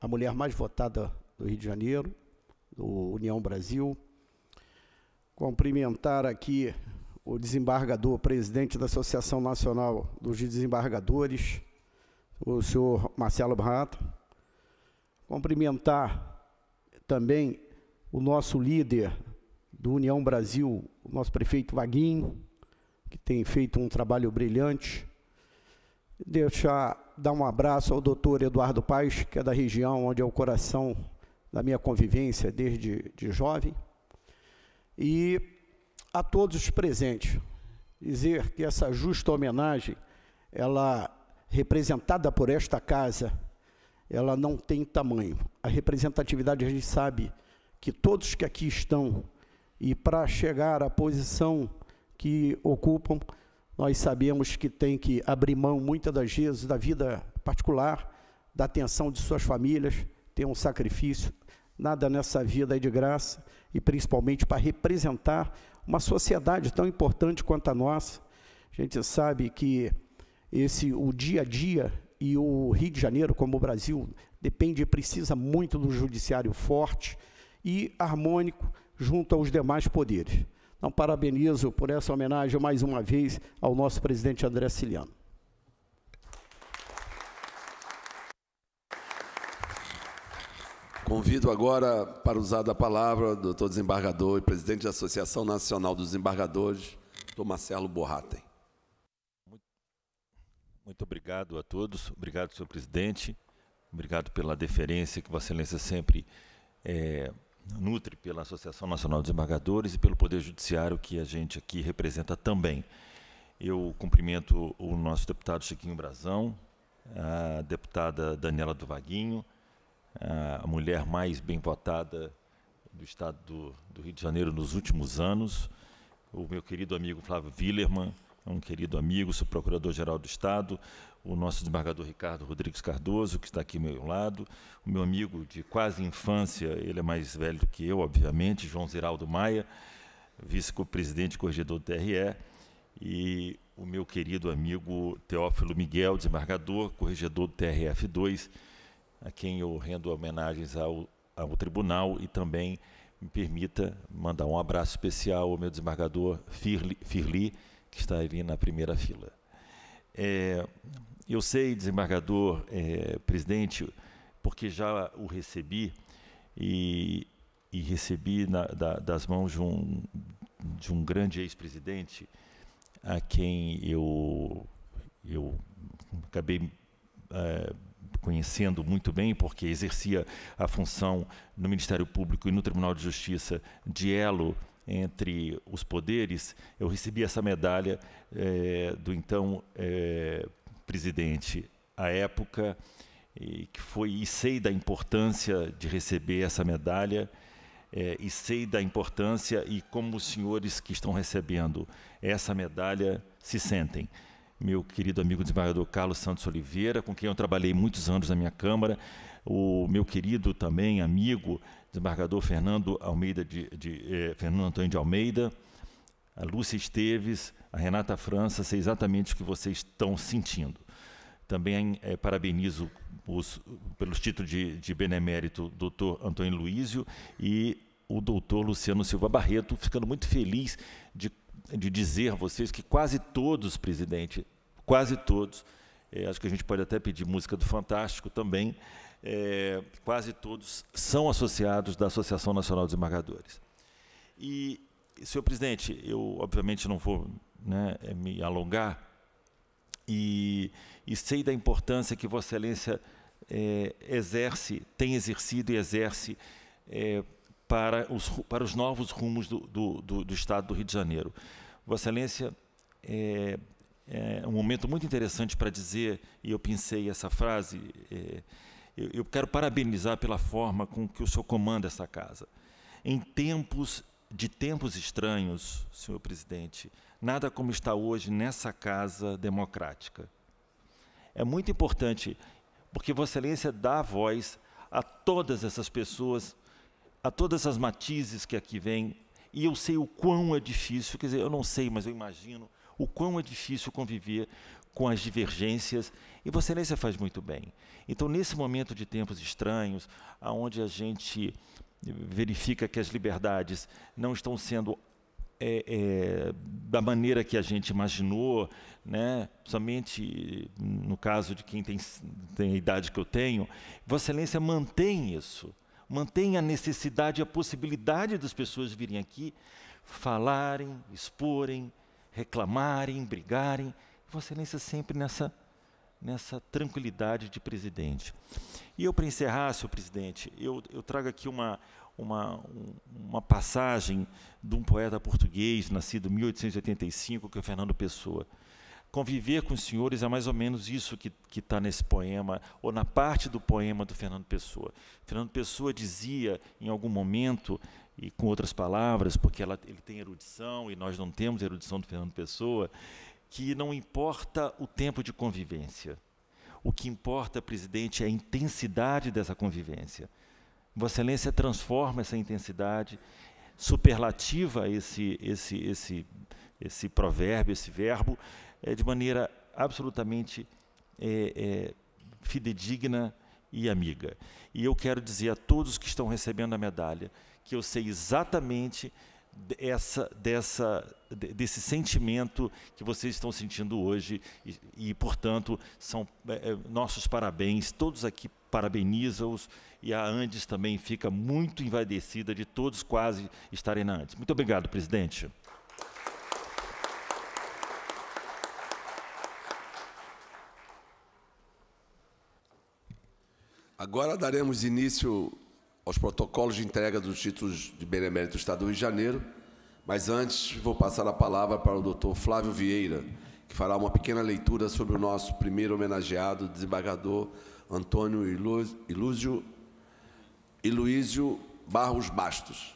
a mulher mais votada do Rio de Janeiro, do União Brasil. Cumprimentar aqui o desembargador, presidente da Associação Nacional dos Desembargadores, o senhor Marcelo Barrato. Cumprimentar também o nosso líder do União Brasil, o nosso prefeito Vaguinho, que tem feito um trabalho brilhante. Deixar dar um abraço ao doutor Eduardo Paes, que é da região onde é o coração da minha convivência desde de jovem. E a todos os presentes, dizer que essa justa homenagem, ela representada por esta casa, ela não tem tamanho. A representatividade, a gente sabe que todos que aqui estão, e para chegar à posição que ocupam, nós sabemos que tem que abrir mão muitas das vezes da vida particular, da atenção de suas famílias, tem um sacrifício. Nada nessa vida é de graça, e principalmente para representar uma sociedade tão importante quanto a nossa. A gente sabe que esse o dia a dia e o Rio de Janeiro, como o Brasil, depende e precisa muito do judiciário forte e harmônico junto aos demais poderes. Então, parabenizo por essa homenagem mais uma vez ao nosso presidente André Ciliano. Convido agora para usar da palavra o doutor desembargador e presidente da Associação Nacional dos Desembargadores, doutor Marcelo Borraten. Muito obrigado a todos, obrigado, senhor presidente, obrigado pela deferência que Vossa Excelência sempre é, nutre pela Associação Nacional de Embargadores e pelo Poder Judiciário que a gente aqui representa também. Eu cumprimento o nosso deputado Chiquinho Brazão, a deputada Daniela do Vaguinho, a mulher mais bem votada do Estado do, do Rio de Janeiro nos últimos anos, o meu querido amigo Flávio Willermann, é um querido amigo, sou procurador-geral do Estado, o nosso desembargador Ricardo Rodrigues Cardoso, que está aqui ao meu lado, o meu amigo de quase infância, ele é mais velho do que eu, obviamente, João Ziraldo Maia, vice-presidente corregedor do TRE, e o meu querido amigo Teófilo Miguel, desembargador, corregedor do TRF2, a quem eu rendo homenagens ao, ao tribunal e também me permita mandar um abraço especial ao meu desembargador Firli, Firli que está ali na primeira fila. É, eu sei, desembargador, é, presidente, porque já o recebi e, e recebi na, da, das mãos de um, de um grande ex-presidente a quem eu, eu acabei é, conhecendo muito bem, porque exercia a função no Ministério Público e no Tribunal de Justiça de elo entre os poderes, eu recebi essa medalha é, do então é, presidente à época, e que foi e sei da importância de receber essa medalha é, e sei da importância e como os senhores que estão recebendo essa medalha se sentem. Meu querido amigo desembargador Carlos Santos Oliveira, com quem eu trabalhei muitos anos na minha Câmara, o meu querido também amigo desembargador Fernando Almeida de, de eh, Fernando Antônio de Almeida, a Lúcia Esteves, a Renata França, sei exatamente o que vocês estão sentindo. Também eh, parabenizo os, pelos títulos de, de benemérito doutor Antônio Luísio e o doutor Luciano Silva Barreto, ficando muito feliz de, de dizer a vocês que quase todos, presidente, quase todos, eh, acho que a gente pode até pedir música do Fantástico também, é, quase todos são associados da Associação Nacional dos Embargadores. E, senhor presidente, eu obviamente não vou né, é, me alongar e, e, sei da importância que Vossa Excelência é, exerce, tem exercido e exerce é, para, os, para os novos rumos do, do, do, do Estado do Rio de Janeiro. Vossa Excelência é, é, um momento muito interessante para dizer, e eu pensei essa frase, é, eu, eu quero parabenizar pela forma com que o senhor comanda essa casa. Em tempos de tempos estranhos, senhor presidente, nada como está hoje nessa casa democrática. É muito importante, porque Vossa Excelência dá voz a todas essas pessoas, a todas as matizes que aqui vêm, e eu sei o quão é difícil, quer dizer, eu não sei, mas eu imagino o quão é difícil conviver com as divergências, e Vossa Excelência faz muito bem. Então, nesse momento de tempos estranhos, onde a gente verifica que as liberdades não estão sendo é, é, da maneira que a gente imaginou, né? somente no caso de quem tem, tem a idade que eu tenho, Vossa Excelência mantém isso, mantém a necessidade, a possibilidade das pessoas virem aqui falarem, exporem, reclamarem, brigarem Vossa Excelência sempre nessa, nessa tranquilidade de presidente. E eu, para encerrar, senhor presidente, eu, eu trago aqui uma, uma, uma passagem de um poeta português, nascido em 1885, que é Fernando Pessoa. Conviver com os senhores é mais ou menos isso que está nesse poema, ou na parte do poema do Fernando Pessoa. Fernando Pessoa dizia, em algum momento, e com outras palavras, porque ela, ele tem erudição e nós não temos erudição do Fernando Pessoa, que não importa o tempo de convivência. O que importa, presidente, é a intensidade dessa convivência. Vossa Excelência transforma essa intensidade, superlativa esse, esse, esse, esse provérbio, esse verbo, é, de maneira absolutamente é, é, fidedigna e amiga. E eu quero dizer a todos que estão recebendo a medalha que eu sei exatamente dessa, desse sentimento que vocês estão sentindo hoje e, e portanto, são é, é, nossos parabéns. Todos aqui parabenizam-os e a Andes também fica muito envaidecida de todos quase estarem na Andes. Muito obrigado, presidente. Agora daremos início aos protocolos de entrega dos títulos de benemérito Rio de janeiro, mas antes vou passar a palavra para o doutor Flávio Vieira, que fará uma pequena leitura sobre o nosso primeiro homenageado, desembargador Antônio Ilúzio, Barros Bastos.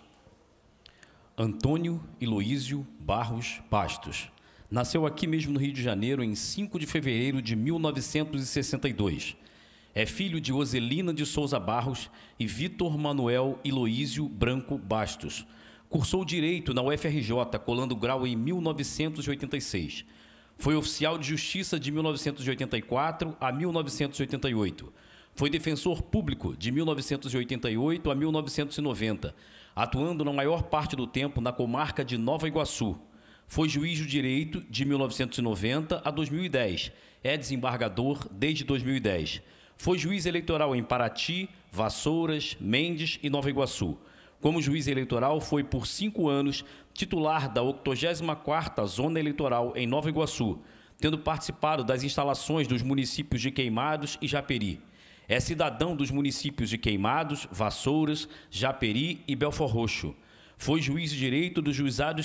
Antônio Iluísio Barros Bastos. Nasceu aqui mesmo no Rio de Janeiro em 5 de fevereiro de 1962 é filho de Oselina de Souza Barros e Vitor Manuel Iloísio Branco Bastos. Cursou Direito na UFRJ, colando grau em 1986. Foi oficial de Justiça de 1984 a 1988. Foi defensor público de 1988 a 1990, atuando na maior parte do tempo na comarca de Nova Iguaçu, foi juiz de direito de 1990 a 2010. É desembargador desde 2010. Foi juiz eleitoral em Paraty, Vassouras, Mendes e Nova Iguaçu. Como juiz eleitoral, foi por cinco anos titular da 84ª Zona Eleitoral em Nova Iguaçu, tendo participado das instalações dos municípios de Queimados e Japeri. É cidadão dos municípios de Queimados, Vassouras, Japeri e Belfor Roxo. Foi juiz de direito do juizado,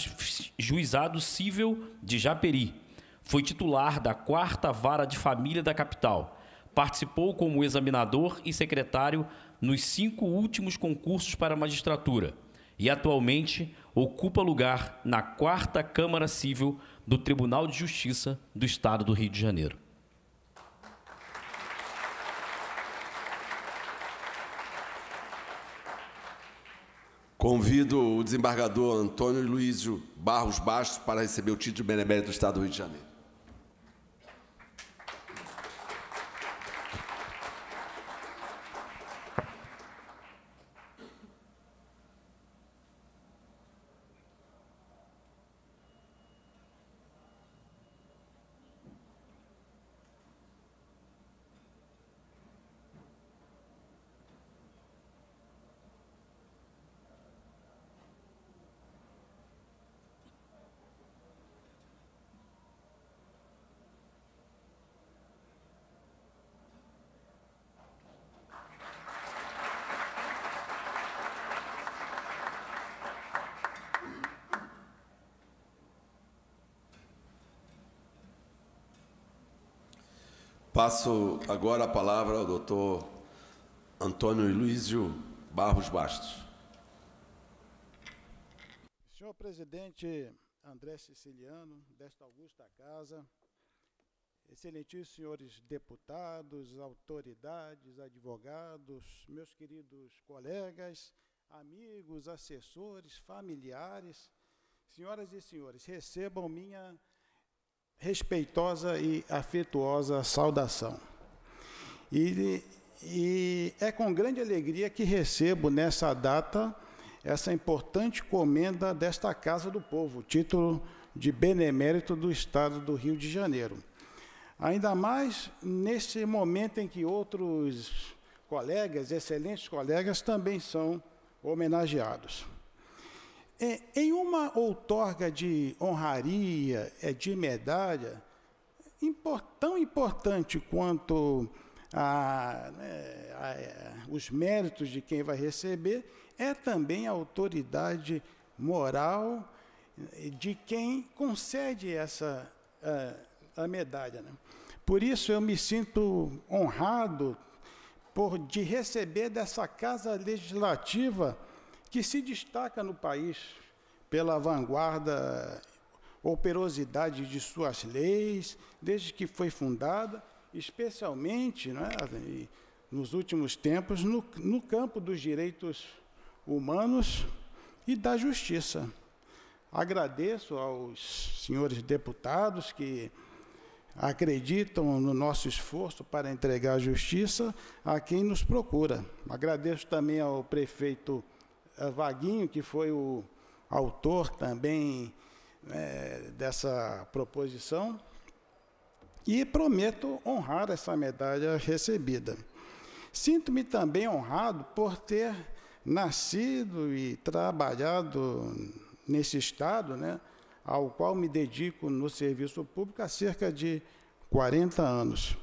juizado civil de Japeri. Foi titular da quarta vara de família da capital Participou como examinador e secretário nos cinco últimos concursos para magistratura e atualmente ocupa lugar na quarta Câmara Civil do Tribunal de Justiça do Estado do Rio de Janeiro. Convido o desembargador Antônio Luísio Barros Bastos para receber o título de Benemérito do Estado do Rio de Janeiro. Passo agora a palavra ao doutor Antônio Luizio Barros Bastos. Senhor presidente André Siciliano, desta augusta casa, excelentíssimos senhores deputados, autoridades, advogados, meus queridos colegas, amigos, assessores, familiares, senhoras e senhores, recebam minha respeitosa e afetuosa saudação. E, e é com grande alegria que recebo nessa data essa importante comenda desta Casa do Povo, título de benemérito do Estado do Rio de Janeiro. Ainda mais nesse momento em que outros colegas, excelentes colegas, também são homenageados. É, em uma outorga de honraria, é, de medalha, import, tão importante quanto a, né, a, é, os méritos de quem vai receber, é também a autoridade moral de quem concede essa a, medalha. Né? Por isso eu me sinto honrado por de receber dessa casa legislativa que se destaca no país pela vanguarda operosidade de suas leis, desde que foi fundada, especialmente né, nos últimos tempos, no, no campo dos direitos humanos e da justiça. Agradeço aos senhores deputados que acreditam no nosso esforço para entregar justiça a quem nos procura. Agradeço também ao prefeito eh, Vaguinho, que foi o autor também é, dessa proposição, e prometo honrar essa medalha recebida. Sinto-me também honrado por ter nascido e trabalhado nesse estado, né, ao qual me dedico no serviço público há cerca de 40 anos.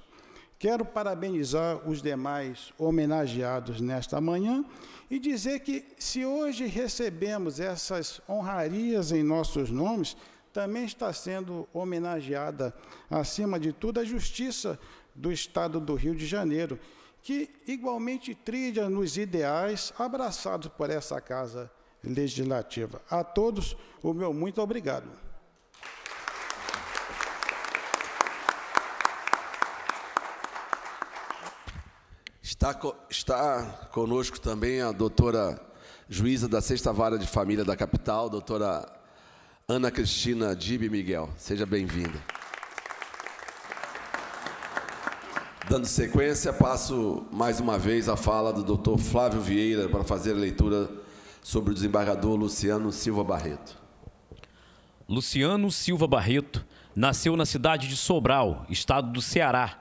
Quero parabenizar os demais homenageados nesta manhã e dizer que, se hoje recebemos essas honrarias em nossos nomes, também está sendo homenageada, acima de tudo, a Justiça do Estado do Rio de Janeiro, que igualmente trilha nos ideais abraçados por essa Casa Legislativa. A todos, o meu muito obrigado. Está, está conosco também a doutora juíza da Sexta Vara de Família da Capital, doutora Ana Cristina Dibe Miguel. Seja bem-vinda. Dando sequência, passo mais uma vez a fala do doutor Flávio Vieira para fazer a leitura sobre o desembargador Luciano Silva Barreto. Luciano Silva Barreto nasceu na cidade de Sobral, estado do Ceará,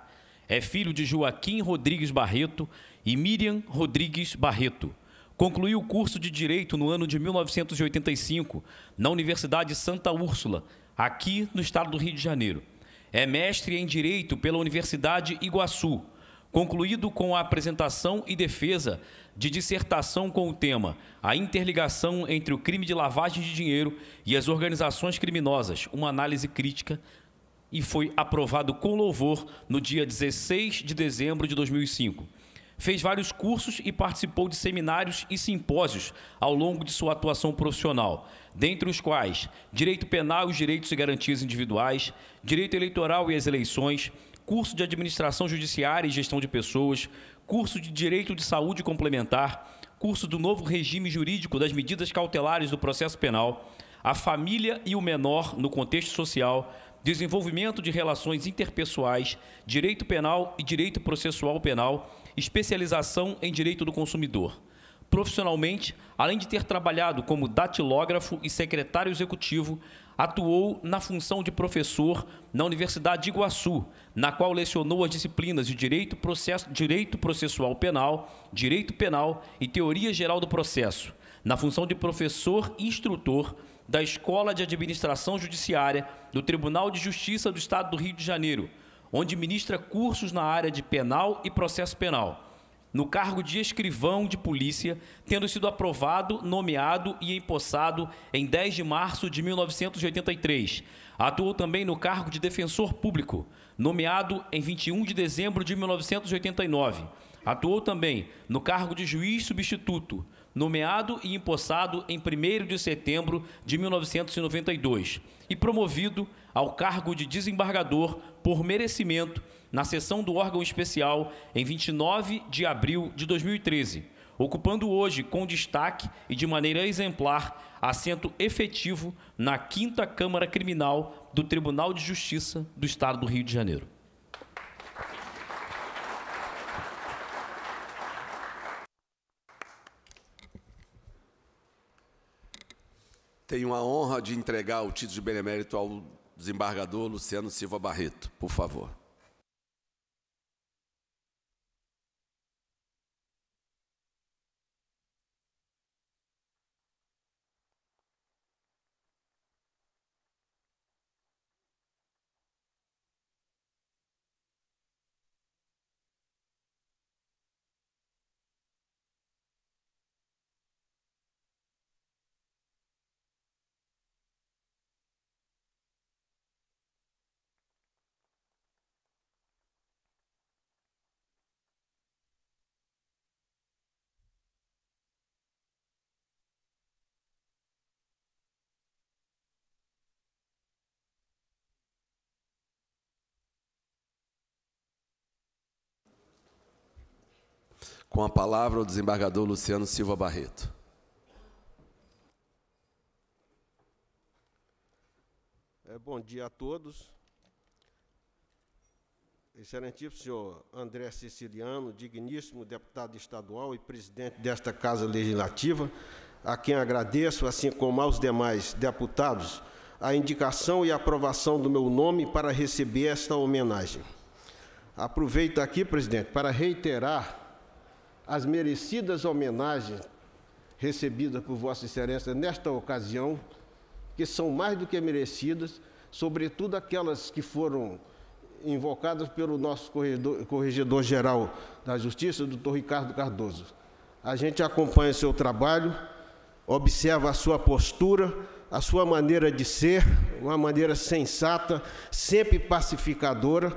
é filho de Joaquim Rodrigues Barreto e Miriam Rodrigues Barreto. Concluiu o curso de Direito no ano de 1985 na Universidade Santa Úrsula, aqui no estado do Rio de Janeiro. É mestre em Direito pela Universidade Iguaçu, concluído com a apresentação e defesa de dissertação com o tema A interligação entre o crime de lavagem de dinheiro e as organizações criminosas, uma análise crítica e foi aprovado com louvor no dia 16 de dezembro de 2005. Fez vários cursos e participou de seminários e simpósios ao longo de sua atuação profissional, dentre os quais Direito Penal e os Direitos e Garantias Individuais, Direito Eleitoral e as Eleições, curso de Administração Judiciária e Gestão de Pessoas, curso de Direito de Saúde Complementar, curso do novo regime jurídico das medidas cautelares do processo penal, a família e o menor no contexto social, desenvolvimento de relações interpessoais, direito penal e direito processual penal, especialização em direito do consumidor. Profissionalmente, além de ter trabalhado como datilógrafo e secretário executivo, atuou na função de professor na Universidade de Iguaçu, na qual lecionou as disciplinas de Direito, Processo, Direito Processual Penal, Direito Penal e Teoria Geral do Processo. Na função de professor e instrutor, da Escola de Administração Judiciária do Tribunal de Justiça do Estado do Rio de Janeiro, onde ministra cursos na área de penal e processo penal. No cargo de escrivão de polícia, tendo sido aprovado, nomeado e empossado em 10 de março de 1983. Atuou também no cargo de defensor público, nomeado em 21 de dezembro de 1989. Atuou também no cargo de juiz substituto, nomeado e empossado em 1 de setembro de 1992 e promovido ao cargo de desembargador por merecimento na sessão do órgão especial em 29 de abril de 2013, ocupando hoje com destaque e de maneira exemplar assento efetivo na 5 Câmara Criminal do Tribunal de Justiça do Estado do Rio de Janeiro. Tenho a honra de entregar o título de benemérito ao desembargador Luciano Silva Barreto, por favor. Com a palavra, o desembargador Luciano Silva Barreto. É, bom dia a todos. Excelentíssimo senhor André Siciliano, digníssimo deputado estadual e presidente desta Casa Legislativa, a quem agradeço, assim como aos demais deputados, a indicação e aprovação do meu nome para receber esta homenagem. Aproveito aqui, presidente, para reiterar as merecidas homenagens recebidas por Vossa Excelência nesta ocasião, que são mais do que merecidas, sobretudo aquelas que foram invocadas pelo nosso corregedor-geral da Justiça, doutor Ricardo Cardoso. A gente acompanha o seu trabalho, observa a sua postura, a sua maneira de ser, uma maneira sensata, sempre pacificadora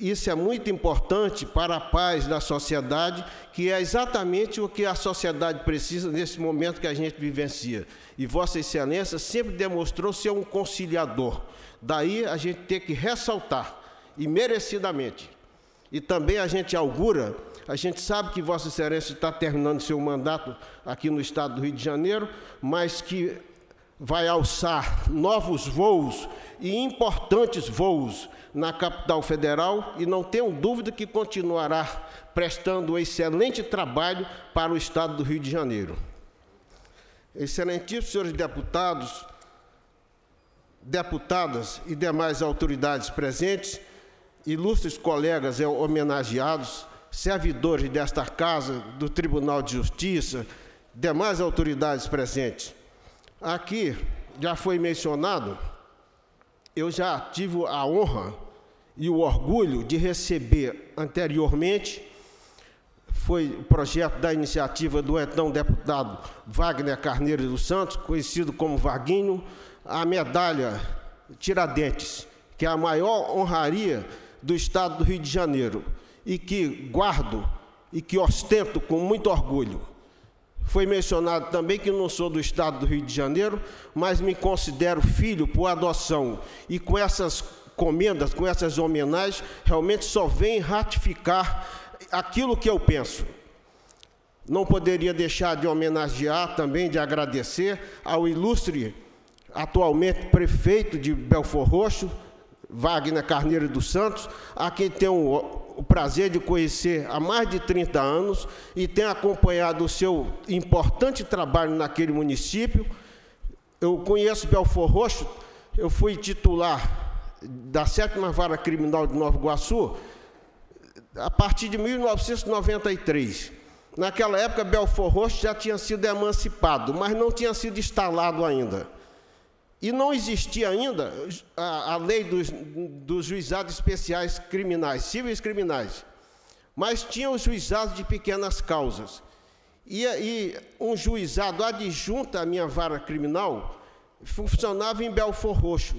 isso é muito importante para a paz da sociedade, que é exatamente o que a sociedade precisa nesse momento que a gente vivencia. E Vossa Excelência sempre demonstrou ser um conciliador. Daí a gente tem que ressaltar, e merecidamente. E também a gente augura, a gente sabe que Vossa Excelência está terminando seu mandato aqui no estado do Rio de Janeiro, mas que vai alçar novos voos e importantes voos na capital federal e não tenho dúvida que continuará prestando um excelente trabalho para o Estado do Rio de Janeiro. Excelentíssimos senhores deputados, deputadas e demais autoridades presentes, ilustres colegas e homenageados, servidores desta Casa, do Tribunal de Justiça, demais autoridades presentes. Aqui já foi mencionado, eu já tive a honra e o orgulho de receber anteriormente foi o projeto da iniciativa do então deputado Wagner Carneiro dos Santos, conhecido como Vaguinho, a medalha Tiradentes, que é a maior honraria do Estado do Rio de Janeiro e que guardo e que ostento com muito orgulho. Foi mencionado também que não sou do estado do Rio de Janeiro, mas me considero filho por adoção. E com essas comendas, com essas homenagens, realmente só vem ratificar aquilo que eu penso. Não poderia deixar de homenagear também, de agradecer ao ilustre, atualmente prefeito de Belfor Roxo, Wagner Carneiro dos Santos, a quem tem um prazer de conhecer há mais de 30 anos e tenho acompanhado o seu importante trabalho naquele município. Eu conheço Belfor Roxo, eu fui titular da sétima vara criminal de Nova Iguaçu a partir de 1993. Naquela época, Belfor Roxo já tinha sido emancipado, mas não tinha sido instalado ainda. E não existia ainda a, a lei dos, dos juizados especiais criminais, cíveis criminais, mas tinha os juizados de pequenas causas. E, e um juizado adjunto à minha vara criminal funcionava em Belfor Roxo.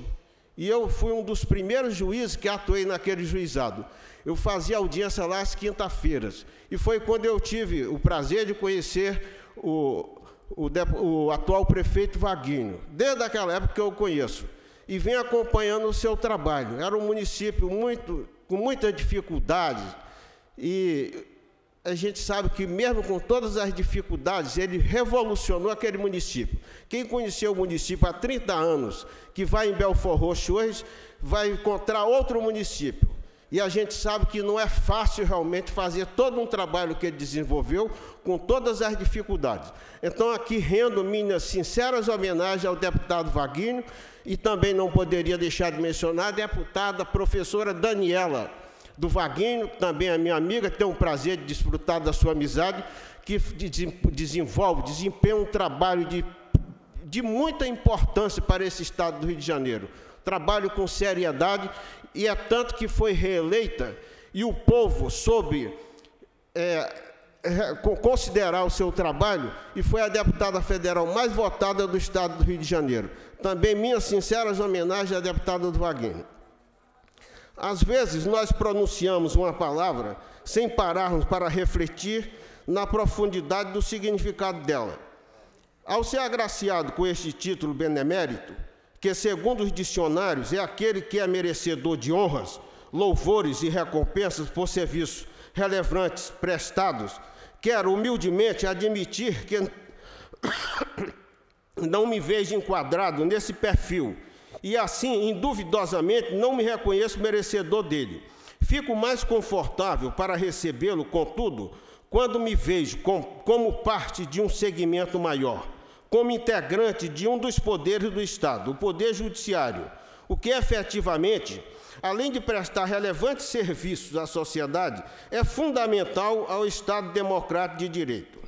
E eu fui um dos primeiros juízes que atuei naquele juizado. Eu fazia audiência lá às quinta-feiras. E foi quando eu tive o prazer de conhecer o, o, de, o atual prefeito Vaguinho, desde aquela época que eu conheço, e vem acompanhando o seu trabalho. Era um município muito, com muitas dificuldades e a gente sabe que mesmo com todas as dificuldades, ele revolucionou aquele município. Quem conheceu o município há 30 anos, que vai em Belfort Roxo hoje, vai encontrar outro município. E a gente sabe que não é fácil realmente fazer todo um trabalho que ele desenvolveu com todas as dificuldades. Então, aqui rendo minhas sinceras homenagens ao deputado Vaguinho e também não poderia deixar de mencionar a deputada professora Daniela do Vaguinho, também a minha amiga, tenho o prazer de desfrutar da sua amizade, que desenvolve, desempenha um trabalho de, de muita importância para esse estado do Rio de Janeiro trabalho com seriedade, e é tanto que foi reeleita, e o povo soube é, considerar o seu trabalho, e foi a deputada federal mais votada do estado do Rio de Janeiro. Também minhas sinceras homenagens à deputada do Vaguinho. Às vezes nós pronunciamos uma palavra sem pararmos para refletir na profundidade do significado dela. Ao ser agraciado com este título benemérito, que, segundo os dicionários, é aquele que é merecedor de honras, louvores e recompensas por serviços relevantes prestados. Quero humildemente admitir que <coughs> não me vejo enquadrado nesse perfil e, assim, induvidosamente, não me reconheço merecedor dele. Fico mais confortável para recebê-lo, contudo, quando me vejo com, como parte de um segmento maior como integrante de um dos poderes do Estado, o Poder Judiciário, o que efetivamente, além de prestar relevantes serviços à sociedade, é fundamental ao Estado democrático de direito.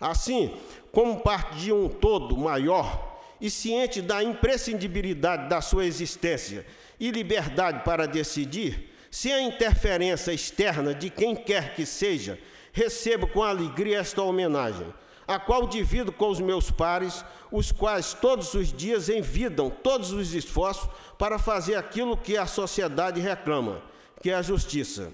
Assim, como parte de um todo maior e ciente da imprescindibilidade da sua existência e liberdade para decidir, se a interferência externa de quem quer que seja, recebo com alegria esta homenagem a qual divido com os meus pares, os quais todos os dias envidam todos os esforços para fazer aquilo que a sociedade reclama, que é a justiça.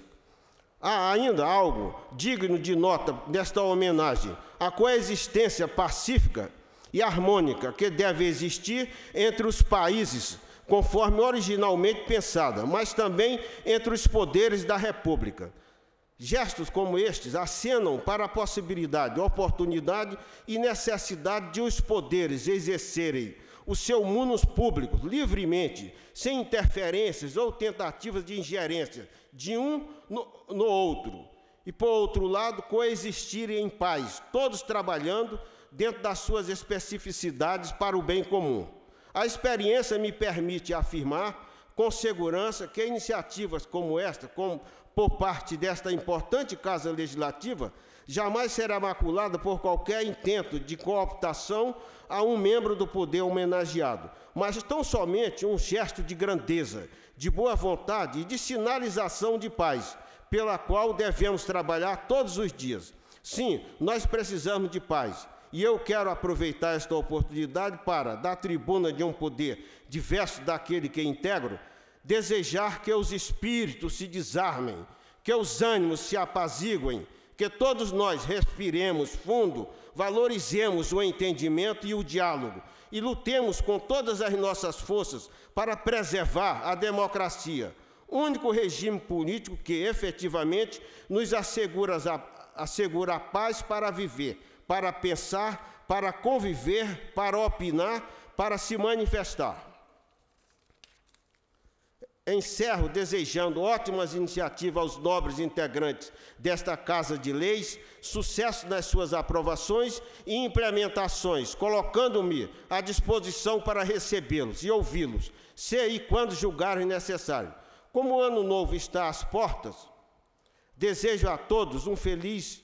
Há ainda algo digno de nota nesta homenagem: a coexistência pacífica e harmônica que deve existir entre os países, conforme originalmente pensada, mas também entre os poderes da República Gestos como estes acenam para a possibilidade, oportunidade e necessidade de os poderes exercerem o seu munus público livremente, sem interferências ou tentativas de ingerência de um no, no outro. E, por outro lado, coexistirem em paz, todos trabalhando dentro das suas especificidades para o bem comum. A experiência me permite afirmar com segurança que iniciativas como esta, como por parte desta importante Casa Legislativa jamais será maculada por qualquer intento de cooptação a um membro do poder homenageado, mas tão somente um gesto de grandeza, de boa vontade e de sinalização de paz, pela qual devemos trabalhar todos os dias. Sim, nós precisamos de paz. E eu quero aproveitar esta oportunidade para, da tribuna de um poder diverso daquele que integro, desejar que os espíritos se desarmem, que os ânimos se apaziguem, que todos nós respiremos fundo, valorizemos o entendimento e o diálogo e lutemos com todas as nossas forças para preservar a democracia, único regime político que efetivamente nos assegura a, assegura a paz para viver, para pensar, para conviver, para opinar, para se manifestar. Encerro desejando ótimas iniciativas aos nobres integrantes desta Casa de Leis, sucesso nas suas aprovações e implementações, colocando-me à disposição para recebê-los e ouvi-los, se e quando julgarem necessário. Como o ano novo está às portas, desejo a todos um feliz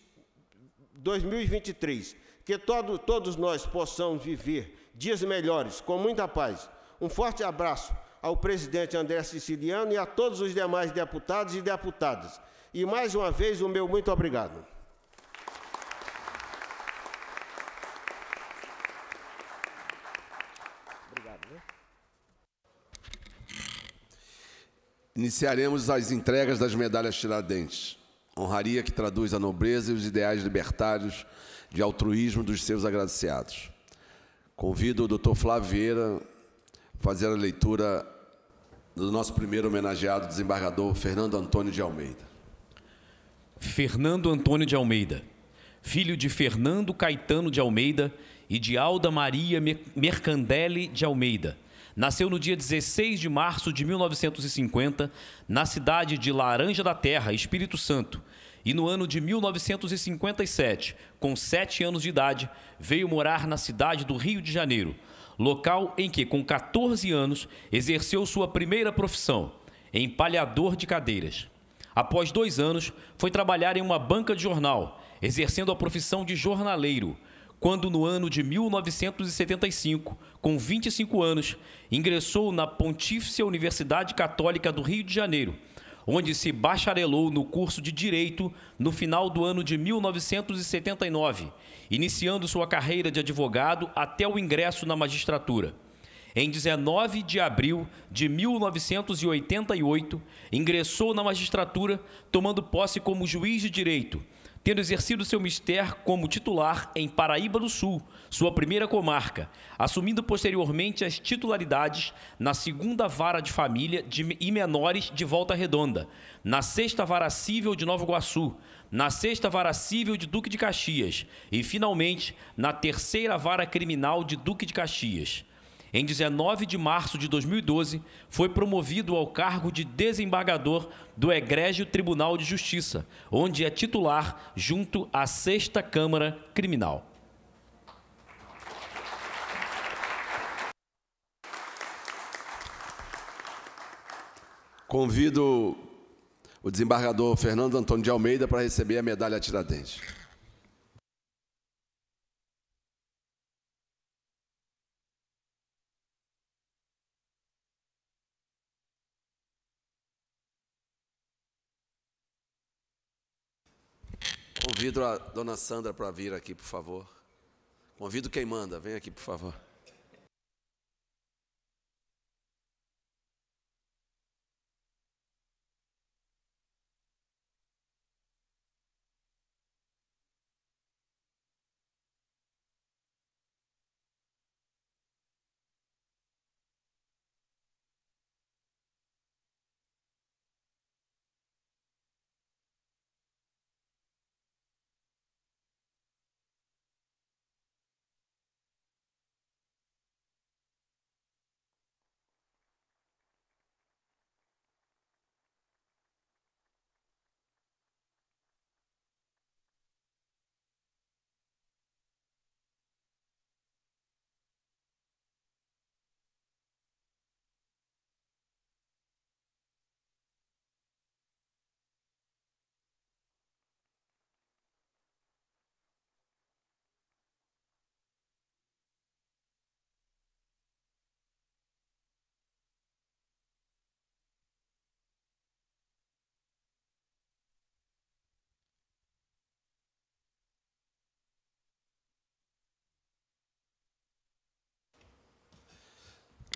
2023, que todo, todos nós possamos viver dias melhores, com muita paz. Um forte abraço ao presidente André Siciliano e a todos os demais deputados e deputadas. E mais uma vez, o meu muito obrigado. obrigado né? Iniciaremos as entregas das medalhas Tiradentes, honraria que traduz a nobreza e os ideais libertários de altruísmo dos seus agraciados. Convido o Dr. Flávio Vieira, fazer a leitura do nosso primeiro homenageado, desembargador Fernando Antônio de Almeida. Fernando Antônio de Almeida, filho de Fernando Caetano de Almeida e de Alda Maria Mercandelli de Almeida. Nasceu no dia 16 de março de 1950, na cidade de Laranja da Terra, Espírito Santo. E no ano de 1957, com sete anos de idade, veio morar na cidade do Rio de Janeiro local em que, com 14 anos, exerceu sua primeira profissão, empalhador de cadeiras. Após dois anos, foi trabalhar em uma banca de jornal, exercendo a profissão de jornaleiro, quando no ano de 1975, com 25 anos, ingressou na Pontífice Universidade Católica do Rio de Janeiro onde se bacharelou no curso de Direito no final do ano de 1979, iniciando sua carreira de advogado até o ingresso na magistratura. Em 19 de abril de 1988, ingressou na magistratura, tomando posse como juiz de direito tendo exercido seu mister como titular em Paraíba do Sul, sua primeira comarca, assumindo posteriormente as titularidades na segunda vara de família de, e menores de Volta Redonda, na sexta vara cível de Nova Iguaçu, na sexta vara cível de Duque de Caxias e, finalmente, na terceira vara criminal de Duque de Caxias. Em 19 de março de 2012, foi promovido ao cargo de desembargador do Egrégio Tribunal de Justiça, onde é titular junto à Sexta Câmara Criminal. Convido o desembargador Fernando Antônio de Almeida para receber a medalha Tiradentes. Convido a dona Sandra para vir aqui, por favor. Convido quem manda, vem aqui, por favor.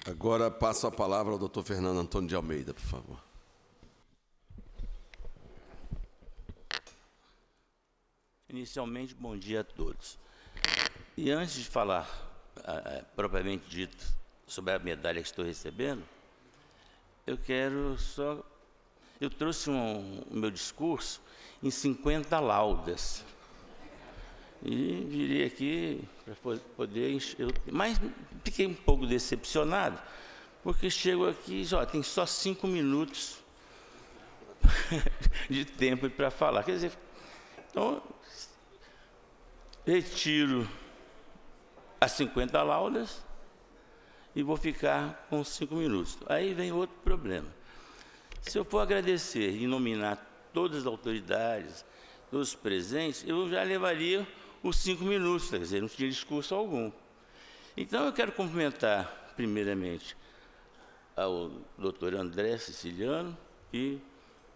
Agora passo a palavra ao doutor Fernando Antônio de Almeida, por favor. Inicialmente, bom dia a todos. E antes de falar ah, ah, propriamente dito sobre a medalha que estou recebendo, eu quero só. Eu trouxe um, o meu discurso em 50 laudas e virei aqui para poder. encher. mas fiquei um pouco decepcionado, porque chego aqui e tem só cinco minutos <laughs> de tempo para falar. Quer dizer, então, retiro as 50 laudas e vou ficar com cinco minutos. Aí vem outro problema. Se eu for agradecer e nominar todas as autoridades, todos os presentes, eu já levaria os cinco minutos, quer dizer, não tinha discurso algum. Então, eu quero cumprimentar, primeiramente, ao doutor André Siciliano, e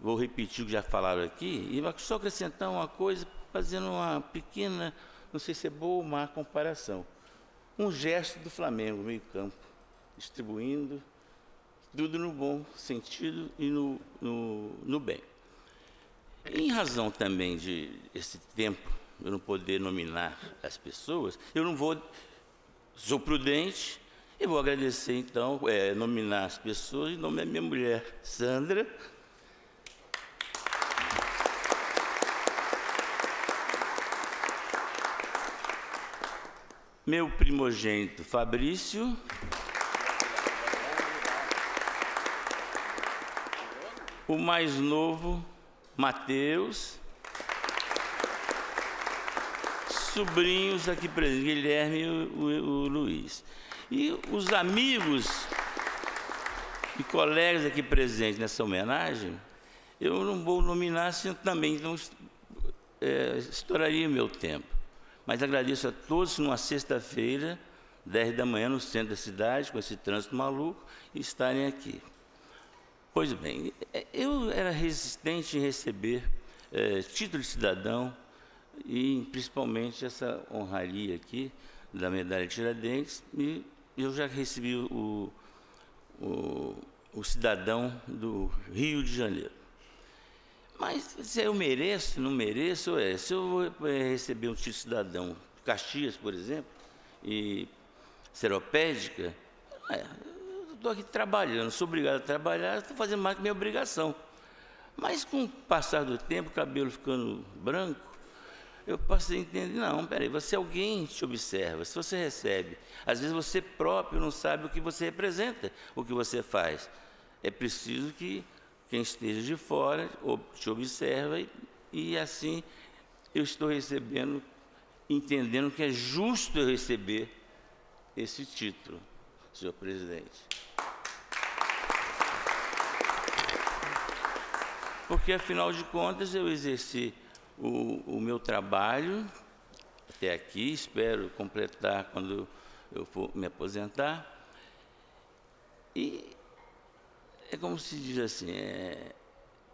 vou repetir o que já falaram aqui, e só acrescentar uma coisa, fazendo uma pequena, não sei se é boa ou má comparação. Um gesto do Flamengo, meio-campo, distribuindo tudo no bom sentido e no, no, no bem. Em razão também de esse tempo eu não poder nominar as pessoas, eu não vou. Sou prudente e vou agradecer, então, é, nominar as pessoas em nome da minha mulher, Sandra. Meu primogênito, Fabrício. O mais novo, Mateus. sobrinhos aqui presentes, Guilherme e o, o, o Luiz. E os amigos e colegas aqui presentes nessa homenagem, eu não vou nominar senão assim também, não é, estouraria meu tempo. Mas agradeço a todos numa sexta-feira, 10 da manhã, no centro da cidade, com esse trânsito maluco, estarem aqui. Pois bem, é, eu era resistente em receber é, título de cidadão e principalmente essa honraria aqui da medalha Tiradentes. E eu já recebi o, o, o cidadão do Rio de Janeiro. Mas se eu mereço, não mereço, é. Se eu vou é, receber um título cidadão, Caxias, por exemplo, e seropédica, é, estou aqui trabalhando, sou obrigado a trabalhar, estou fazendo mais que minha obrigação. Mas com o passar do tempo, o cabelo ficando branco, eu passei a entender, não, peraí, você é alguém te observa, se você recebe. Às vezes você próprio não sabe o que você representa, o que você faz. É preciso que quem esteja de fora te observa e, e assim eu estou recebendo, entendendo que é justo eu receber esse título, senhor presidente. Porque afinal de contas eu exerci o, o meu trabalho até aqui, espero completar quando eu for me aposentar. E é como se diz assim, é,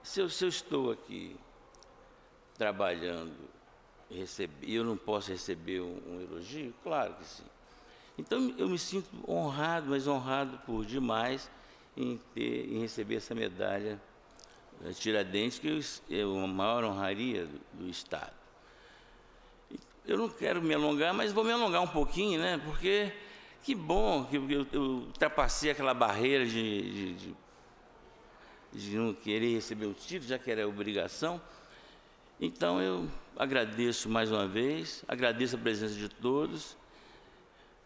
se, eu, se eu estou aqui trabalhando e eu não posso receber um, um, elogio, claro que sim. Então eu me sinto honrado, mas honrado por demais em, ter, em receber essa medalha é Tiradentes, que é uma maior honraria do, do Estado. Eu não quero me alongar, mas vou me alongar um pouquinho, né? Porque que bom que eu, eu ultrapassei aquela barreira de, de, de, de não querer receber o título, já que era obrigação. Então eu agradeço mais uma vez, agradeço a presença de todos.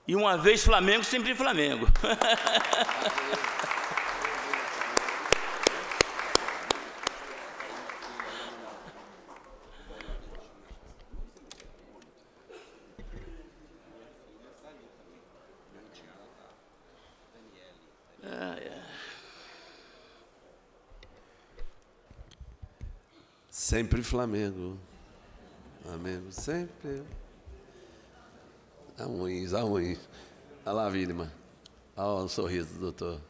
E uma vez Flamengo, sempre Flamengo. <laughs> Sempre Flamengo. Flamengo, sempre. Dá ruim, dá ruim. Olha lá, Vilma. Olha o sorriso do doutor.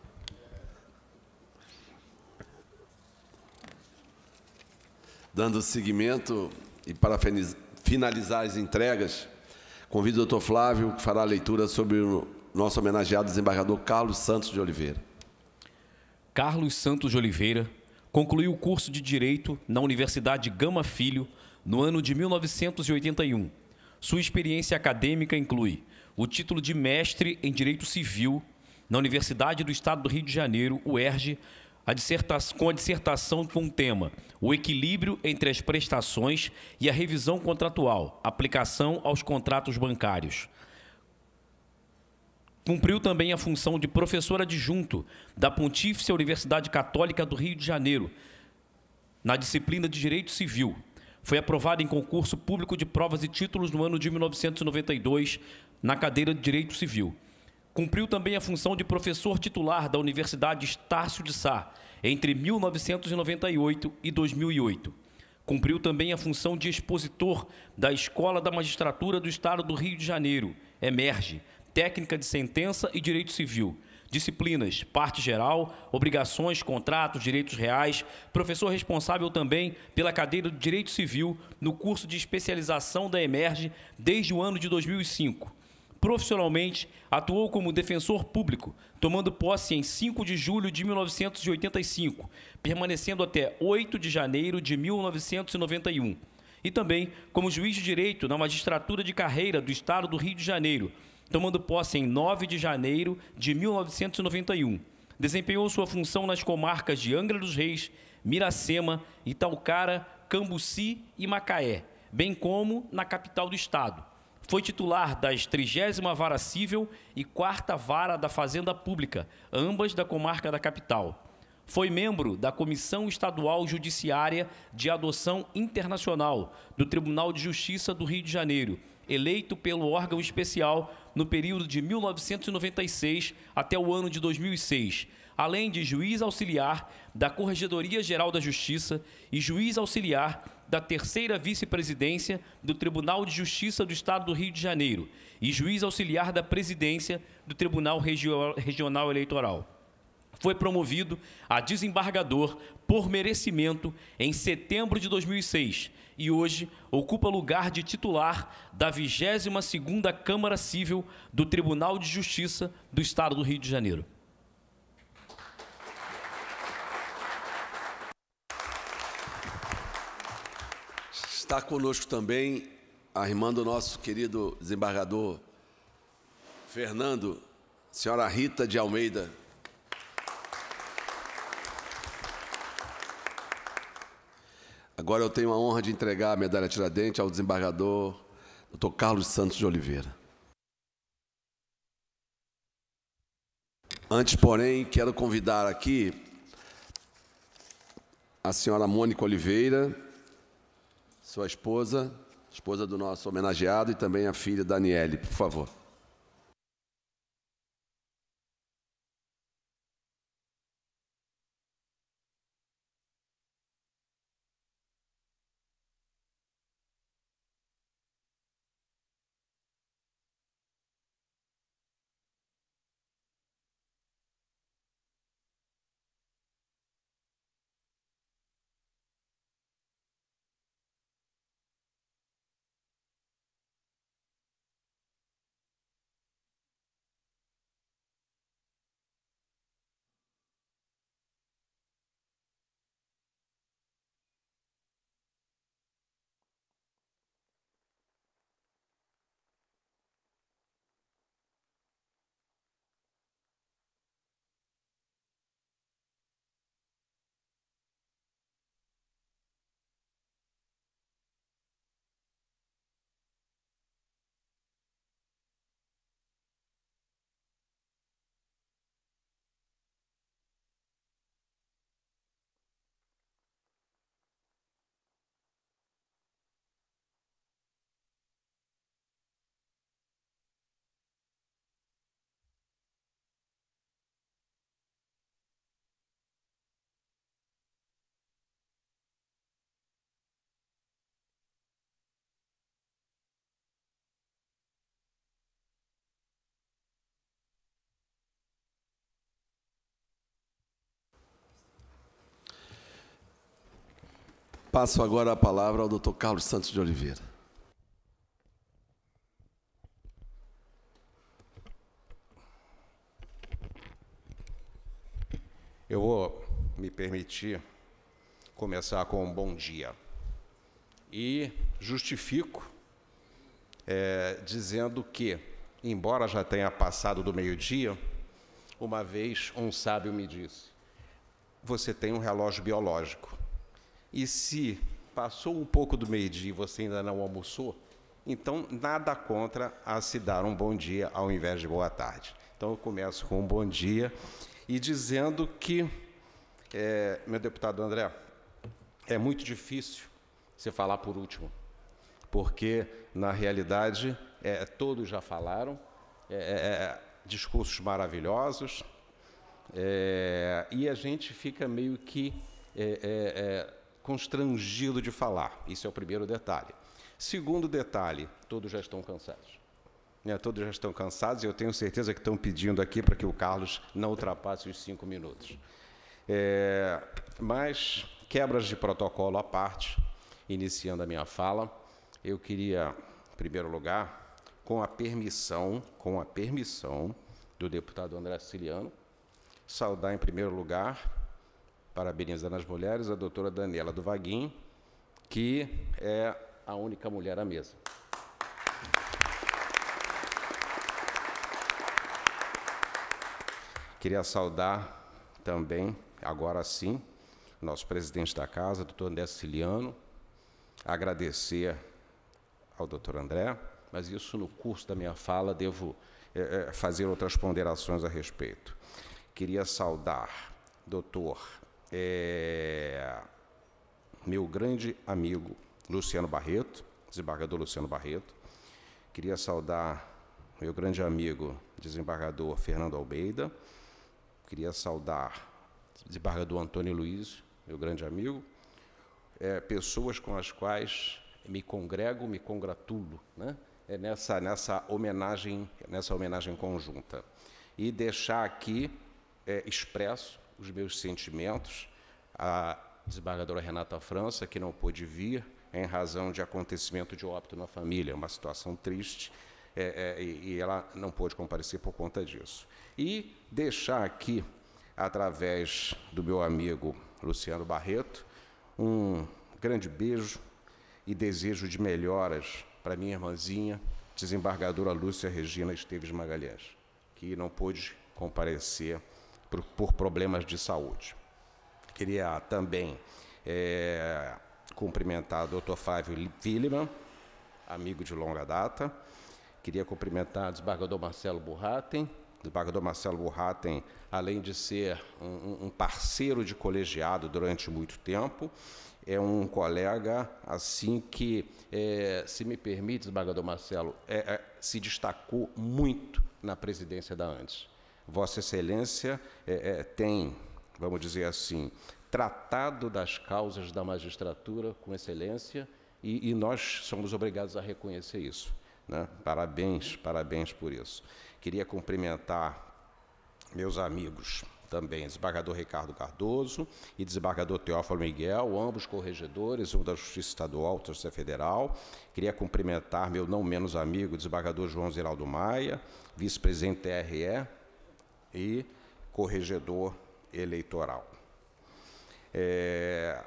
Dando seguimento e para finalizar as entregas, convido o doutor Flávio, que fará a leitura sobre o nosso homenageado desembargador Carlos Santos de Oliveira. Carlos Santos de Oliveira concluiu o curso de Direito na Universidade Gama Filho no ano de 1981. Sua experiência acadêmica inclui o título de mestre em Direito Civil na Universidade do Estado do Rio de Janeiro, UERJ, a com a dissertação com o tema O equilíbrio entre as prestações e a revisão contratual, aplicação aos contratos bancários. Cumpriu também a função de professor adjunto da Pontífice Universidade Católica do Rio de Janeiro, na disciplina de Direito Civil. Foi aprovada em concurso público de provas e títulos no ano de 1992, na cadeira de Direito Civil. Cumpriu também a função de professor titular da Universidade Estácio de Sá, entre 1998 e 2008. Cumpriu também a função de expositor da Escola da Magistratura do Estado do Rio de Janeiro, Emerge, técnica de sentença e direito civil. Disciplinas, parte geral, obrigações, contratos, direitos reais. Professor responsável também pela cadeira de Direito Civil no curso de especialização da Emerge desde o ano de 2005 profissionalmente, atuou como defensor público, tomando posse em 5 de julho de 1985, permanecendo até 8 de janeiro de 1991. E também como juiz de direito na magistratura de carreira do Estado do Rio de Janeiro, tomando posse em 9 de janeiro de 1991. Desempenhou sua função nas comarcas de Angra dos Reis, Miracema, Italcara, Cambuci e Macaé, bem como na capital do estado. Foi titular das 30 Vara Cível e 4 Vara da Fazenda Pública, ambas da comarca da capital. Foi membro da Comissão Estadual Judiciária de Adoção Internacional do Tribunal de Justiça do Rio de Janeiro eleito pelo órgão especial no período de 1996 até o ano de 2006, além de juiz auxiliar da Corregedoria Geral da Justiça e juiz auxiliar da terceira vice-presidência do Tribunal de Justiça do Estado do Rio de Janeiro e juiz auxiliar da presidência do Tribunal Regional Eleitoral foi promovido a desembargador por merecimento em setembro de 2006, e hoje ocupa lugar de titular da 22ª Câmara Civil do Tribunal de Justiça do Estado do Rio de Janeiro. Está conosco também a irmã do nosso querido desembargador Fernando, senhora Rita de Almeida. Agora eu tenho a honra de entregar a medalha Tiradentes ao desembargador Dr. Carlos Santos de Oliveira. Antes, porém, quero convidar aqui a senhora Mônica Oliveira, sua esposa, esposa do nosso homenageado, e também a filha Daniele, por favor. Passo agora a palavra ao Dr. Carlos Santos de Oliveira. Eu vou me permitir começar com um bom dia. E justifico é, dizendo que, embora já tenha passado do meio-dia, uma vez um sábio me disse: Você tem um relógio biológico. E se passou um pouco do meio-dia e você ainda não almoçou, então nada contra a se dar um bom dia ao invés de boa tarde. Então eu começo com um bom dia e dizendo que, é, meu deputado André, é muito difícil você falar por último, porque na realidade é, todos já falaram, é, é, é discursos maravilhosos, é, e a gente fica meio que é, é, constrangido de falar. Isso é o primeiro detalhe. Segundo detalhe, todos já estão cansados. Né, todos já estão cansados e eu tenho certeza que estão pedindo aqui para que o Carlos não ultrapasse os cinco minutos. É, mas, quebras de protocolo à parte, iniciando a minha fala, eu queria, em primeiro lugar, com a permissão, com a permissão do deputado André Ciliano, saudar em primeiro lugar parabenizando as mulheres, a doutora Daniela do Vaguinho, que é a única mulher à mesa. Queria saudar também, agora sim, nosso presidente da casa, doutor André Siciliano, agradecer ao doutor André, mas isso no curso da minha fala devo é, fazer outras ponderações a respeito. Queria saudar doutor é, meu grande amigo Luciano Barreto, desembargador Luciano Barreto. Queria saudar meu grande amigo desembargador Fernando Almeida. Queria saudar desembargador Antônio Luiz, meu grande amigo. É, pessoas com as quais me congrego, me congratulo, né? É nessa nessa homenagem nessa homenagem conjunta e deixar aqui é, expresso os meus sentimentos à desembargadora Renata França, que não pôde vir em razão de acontecimento de óbito na família, uma situação triste, é, é, e ela não pôde comparecer por conta disso. E deixar aqui, através do meu amigo Luciano Barreto, um grande beijo e desejo de melhoras para minha irmãzinha, desembargadora Lúcia Regina Esteves Magalhães, que não pôde comparecer por, por problemas de saúde. Queria também é, cumprimentar o Dr. Fábio Willeman, amigo de longa data. Queria cumprimentar o desembargador Marcelo Burraten. O desembargador Marcelo Burraten, além de ser um, um parceiro de colegiado durante muito tempo, é um colega assim que, é, se me permite, desembargador Marcelo, é, é, se destacou muito na presidência da ANDES. Vossa Excelência é, é, tem, vamos dizer assim, tratado das causas da magistratura com excelência e, e nós somos obrigados a reconhecer isso. Né? Parabéns, parabéns por isso. Queria cumprimentar meus amigos também, desembargador Ricardo Cardoso e desembargador Teófilo Miguel, ambos corregedores, um da Justiça Estadual, outro da Justiça Federal. Queria cumprimentar meu não menos amigo, desembargador João Ziraldo Maia, vice-presidente TRE, e corregedor eleitoral. É,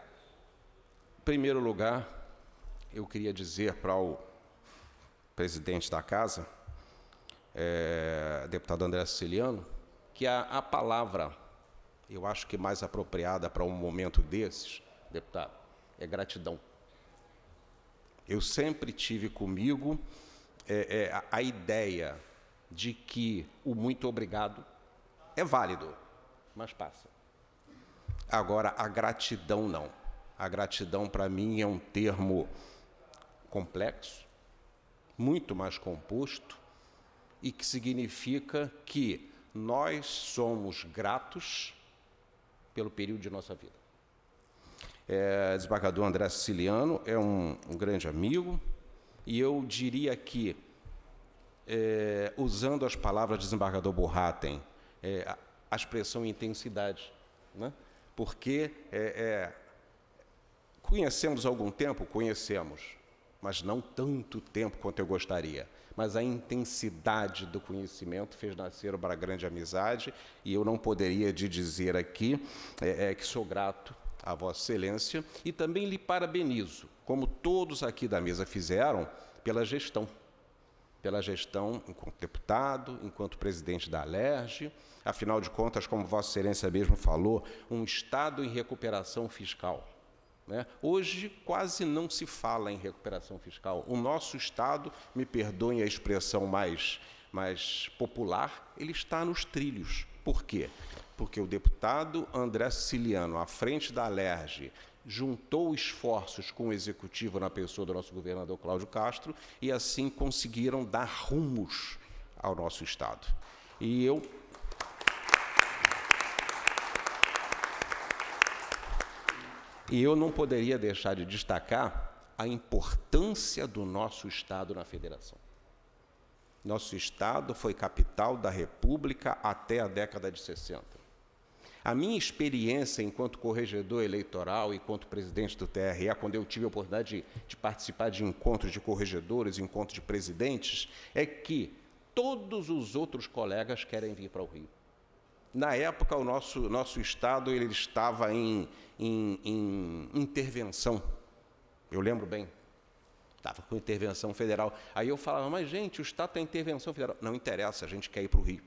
em primeiro lugar, eu queria dizer para o presidente da casa, é, deputado André Siciliano, que a, a palavra, eu acho que mais apropriada para um momento desses, deputado, é gratidão. Eu sempre tive comigo é, é, a ideia de que o muito obrigado é válido, mas passa. Agora, a gratidão não. A gratidão, para mim, é um termo complexo, muito mais composto, e que significa que nós somos gratos pelo período de nossa vida. É, desembargador André Siciliano é um, um grande amigo, e eu diria que, é, usando as palavras desembargador Borraten, é, a, expressão intensidade. Né? Porque é, é, conhecemos algum tempo? Conhecemos, mas não tanto tempo quanto eu gostaria. Mas a intensidade do conhecimento fez nascer uma grande amizade, e eu não poderia de dizer aqui é, é, que sou grato a Vossa Excelência e também lhe parabenizo, como todos aqui da mesa fizeram, pela gestão pela gestão enquanto deputado, enquanto presidente da Alerj, afinal de contas, como Vossa Excelência mesmo falou, um Estado em recuperação fiscal. Né? Hoje quase não se fala em recuperação fiscal. O nosso Estado, me perdoem a expressão mais, mais popular, ele está nos trilhos. Por quê? Porque o deputado André Siciliano, à frente da Alerj, juntou esforços com o executivo na pessoa do nosso governador Cláudio Castro e assim conseguiram dar rumos ao nosso estado. E eu E eu não poderia deixar de destacar a importância do nosso estado na federação. Nosso estado foi capital da República até a década de 60. A minha experiência enquanto corregedor eleitoral, e enquanto presidente do TRE, quando eu tive a oportunidade de, de participar de encontros de corregedores, encontros de presidentes, é que todos os outros colegas querem vir para o Rio. Na época, o nosso, nosso Estado ele estava em, em, em intervenção. Eu lembro bem, estava com intervenção federal. Aí eu falava, mas gente, o Estado tem intervenção federal. Não interessa, a gente quer ir para o Rio.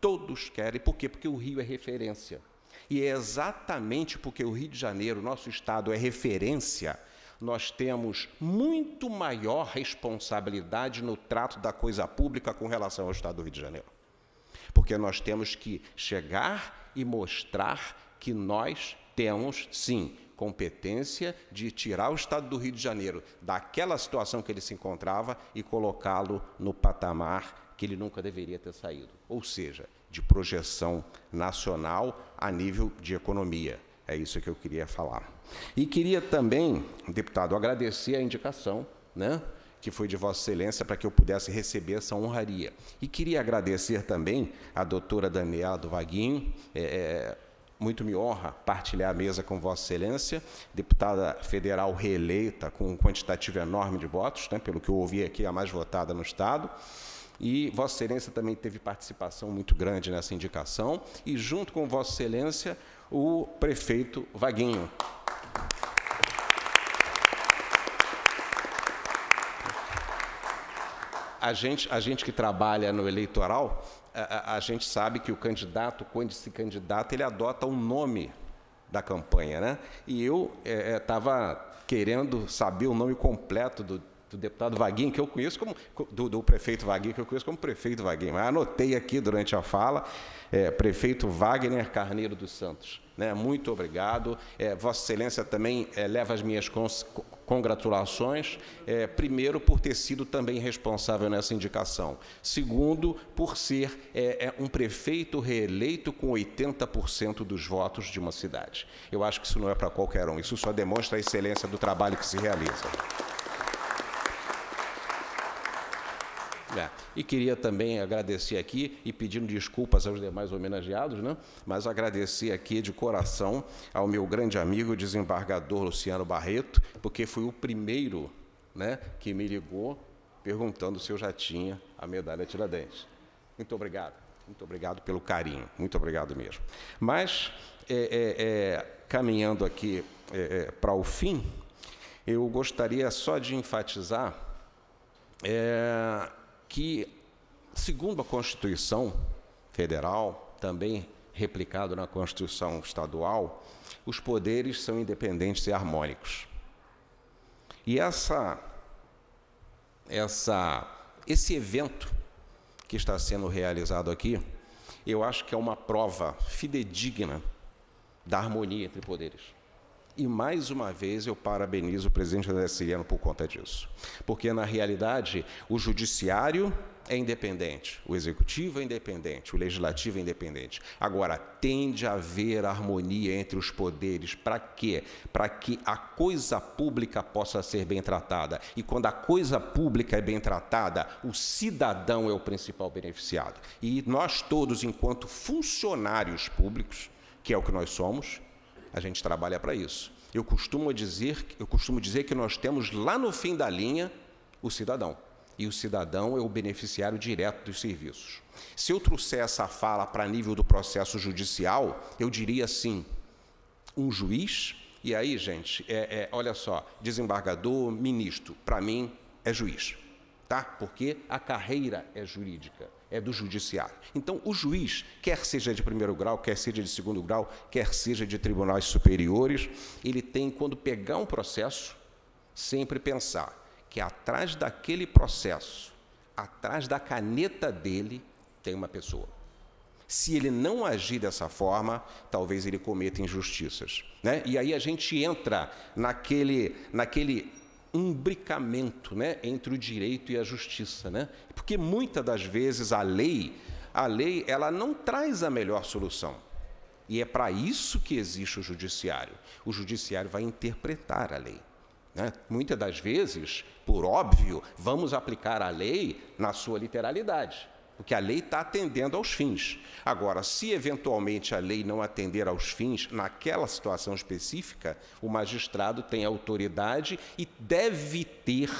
Todos querem. Por quê? Porque o Rio é referência. E é exatamente porque o Rio de Janeiro, nosso estado, é referência, nós temos muito maior responsabilidade no trato da coisa pública com relação ao estado do Rio de Janeiro. Porque nós temos que chegar e mostrar que nós temos, sim, competência de tirar o estado do Rio de Janeiro daquela situação que ele se encontrava e colocá-lo no patamar que ele nunca deveria ter saído, ou seja, de projeção nacional a nível de economia. É isso que eu queria falar. E queria também, deputado, agradecer a indicação, né? que foi de Vossa Excelência para que eu pudesse receber essa honraria. E queria agradecer também à doutora Daniela do Vaguinho, é, é, muito me honra partilhar a mesa com Vossa Excelência, deputada federal reeleita com um quantitativo enorme de votos, né, pelo que eu ouvi aqui, a mais votada no Estado e Vossa Excelência também teve participação muito grande nessa indicação, e junto com Vossa Excelência, o prefeito Vaguinho. A gente, a gente que trabalha no eleitoral, a, a, a gente sabe que o candidato, quando se candidata, ele adota um nome da campanha, né? E eu estava é, é querendo saber o nome completo do do deputado Vaguinho, que eu conheço como. Do, do, prefeito Vaguinho, que eu conheço como prefeito Vaguinho. Mas anotei aqui durante a fala, é, prefeito Wagner Carneiro dos Santos. Né? Muito obrigado. É, Vossa Excelência também é, leva as minhas congratulações, é, primeiro, por ter sido também responsável nessa indicação. Segundo, por ser é, é um prefeito reeleito com 80% dos votos de uma cidade. Eu acho que isso não é para qualquer um, isso só demonstra a excelência do trabalho que se realiza. É. E queria também agradecer aqui e pedindo desculpas aos demais homenageados, né? mas agradecer aqui de coração ao meu grande amigo, desembargador Luciano Barreto, porque foi o primeiro né, que me ligou perguntando se eu já tinha a medalha Tiradentes. Muito obrigado, muito obrigado pelo carinho, muito obrigado mesmo. Mas, é, é, é caminhando aqui é, é, para o fim, eu gostaria só de enfatizar é, que, segundo a Constituição Federal, também replicado na Constituição Estadual, os poderes são independentes e harmônicos. E essa, essa, esse evento que está sendo realizado aqui, eu acho que é uma prova fidedigna da harmonia entre poderes. E mais uma vez eu parabenizo o presidente André Siriano por conta disso. Porque, na realidade, o judiciário é independente, o executivo é independente, o legislativo é independente. Agora, tende a haver harmonia entre os poderes. Para quê? Para que a coisa pública possa ser bem tratada. E quando a coisa pública é bem tratada, o cidadão é o principal beneficiado. E nós todos, enquanto funcionários públicos, que é o que nós somos, a gente trabalha para isso. Eu costumo dizer, eu costumo dizer que nós temos lá no fim da linha o cidadão. E o cidadão é o beneficiário direto dos serviços. Se eu trouxer essa fala para nível do processo judicial, eu diria assim: um juiz, e aí, gente, é, é olha só, desembargador, ministro, para mim é juiz, tá? Porque a carreira é jurídica é do judiciário. Então, o juiz, quer seja de primeiro grau, quer seja de segundo grau, quer seja de tribunais superiores, ele tem, quando pegar um processo, sempre pensar que atrás daquele processo, atrás da caneta dele, tem uma pessoa. Se ele não agir dessa forma, talvez ele cometa injustiças. Né? E aí a gente entra naquele, naquele imbricamento né, entre o direito e a justiça. Né? Porque muitas das vezes a lei, a lei ela não traz a melhor solução. E é para isso que existe o judiciário. O judiciário vai interpretar a lei. Né? Muitas das vezes, por óbvio, vamos aplicar a lei na sua literalidade porque a lei está atendendo aos fins. Agora, se eventualmente a lei não atender aos fins, naquela situação específica, o magistrado tem autoridade e deve ter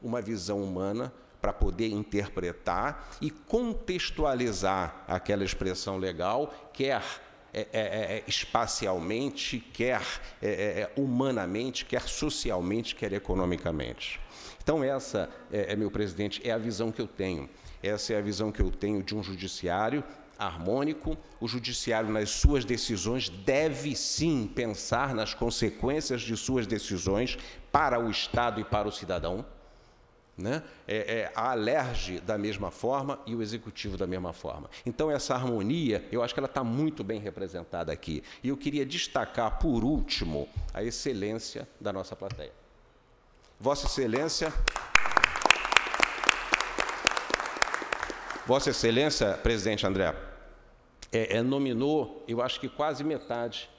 uma visão humana para poder interpretar e contextualizar aquela expressão legal, quer é, é, é, é espacialmente, quer é, é, humanamente, quer socialmente, quer economicamente. Então, essa, é, meu presidente, é a visão que eu tenho. Essa é a visão que eu tenho de um judiciário harmônico. O judiciário, nas suas decisões, deve sim pensar nas consequências de suas decisões para o Estado e para o cidadão. Né? É, é, a alerge da mesma forma e o executivo da mesma forma. Então, essa harmonia, eu acho que ela está muito bem representada aqui. E eu queria destacar, por último, a excelência da nossa plateia. Vossa Excelência. Vossa Excelência, presidente André, é, é, nominou, eu acho que quase metade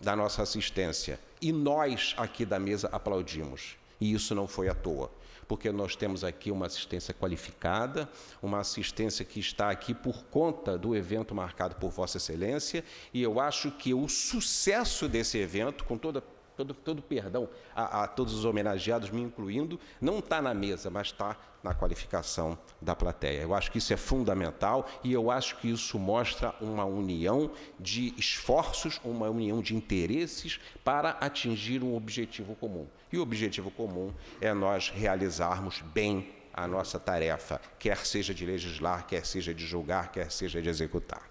da nossa assistência. E nós aqui da mesa aplaudimos. E isso não foi à toa, porque nós temos aqui uma assistência qualificada, uma assistência que está aqui por conta do evento marcado por Vossa Excelência, e eu acho que o sucesso desse evento, com toda todo, todo perdão a, a todos os homenageados, me incluindo, não está na mesa, mas está na qualificação da plateia. Eu acho que isso é fundamental e eu acho que isso mostra uma união de esforços, uma união de interesses para atingir um objetivo comum. E o objetivo comum é nós realizarmos bem a nossa tarefa, quer seja de legislar, quer seja de julgar, quer seja de executar.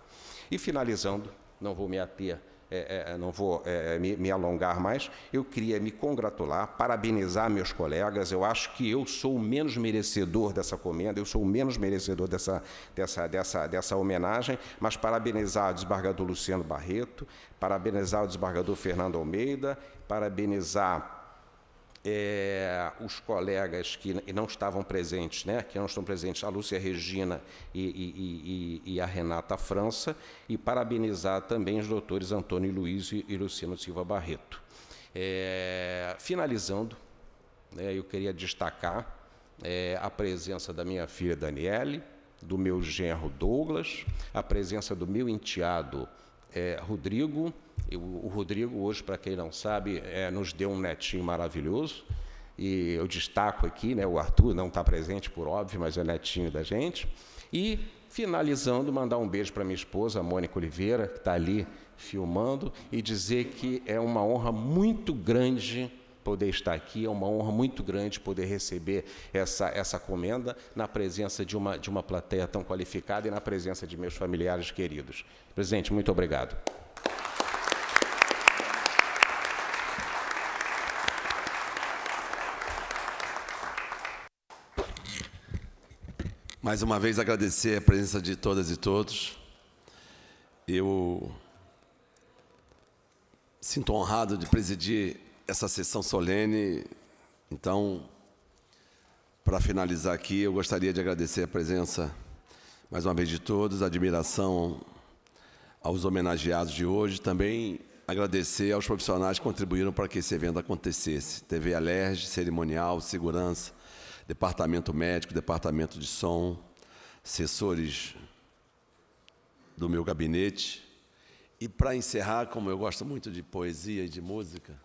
E finalizando, não vou me ater é, é, não vou é, é, me, me, alongar mais, eu queria me congratular, parabenizar meus colegas. Eu acho que eu sou o menos merecedor dessa comenda, eu sou o menos merecedor dessa, dessa, dessa, dessa homenagem, mas parabenizar o desembargador Luciano Barreto, parabenizar o desembargador Fernando Almeida, parabenizar é, os colegas que não estavam presentes, né, que não estão presentes, a Lúcia Regina e, e, e, e a Renata França, e parabenizar também os doutores Antônio Luiz e Luciano Silva Barreto. É, finalizando, né, eu queria destacar é, a presença da minha filha Daniele, do meu genro Douglas, a presença do meu enteado é, Rodrigo. Eu, o Rodrigo, hoje, para quem não sabe, é, nos deu um netinho maravilhoso. E eu destaco aqui, né, o Arthur não está presente, por óbvio, mas é netinho da gente. E, finalizando, mandar um beijo para minha esposa, Mônica Oliveira, que está ali filmando, e dizer que é uma honra muito grande poder estar aqui. É uma honra muito grande poder receber essa, essa comenda na presença de uma, de uma plateia tão qualificada e na presença de meus familiares queridos. Presidente, muito obrigado. Mais uma vez agradecer a presença de todas e todos. Eu sinto honrado de presidir essa sessão solene. Então, para finalizar aqui, eu gostaria de agradecer a presença mais uma vez de todos, a admiração aos homenageados de hoje, também agradecer aos profissionais que contribuíram para que esse evento acontecesse. TV Alerj, cerimonial, segurança, departamento médico, departamento de som, assessores do meu gabinete. E para encerrar, como eu gosto muito de poesia e de música,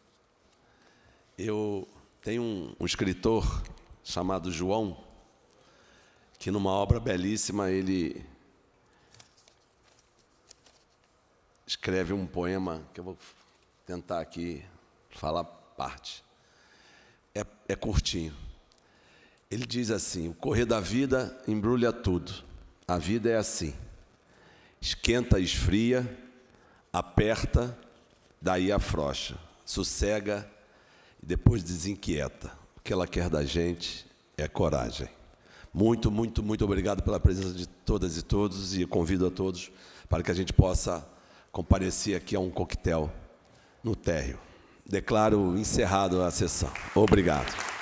eu tenho um, um escritor chamado João, que numa obra belíssima ele escreve um poema que eu vou tentar aqui falar parte. É, é curtinho. Ele diz assim: O correr da vida embrulha tudo. A vida é assim: esquenta, esfria, aperta, daí afrocha, sossega, e depois desinquieta. O que ela quer da gente é coragem. Muito, muito, muito obrigado pela presença de todas e todos e convido a todos para que a gente possa comparecer aqui a um coquetel no térreo. Declaro encerrado a sessão. Obrigado.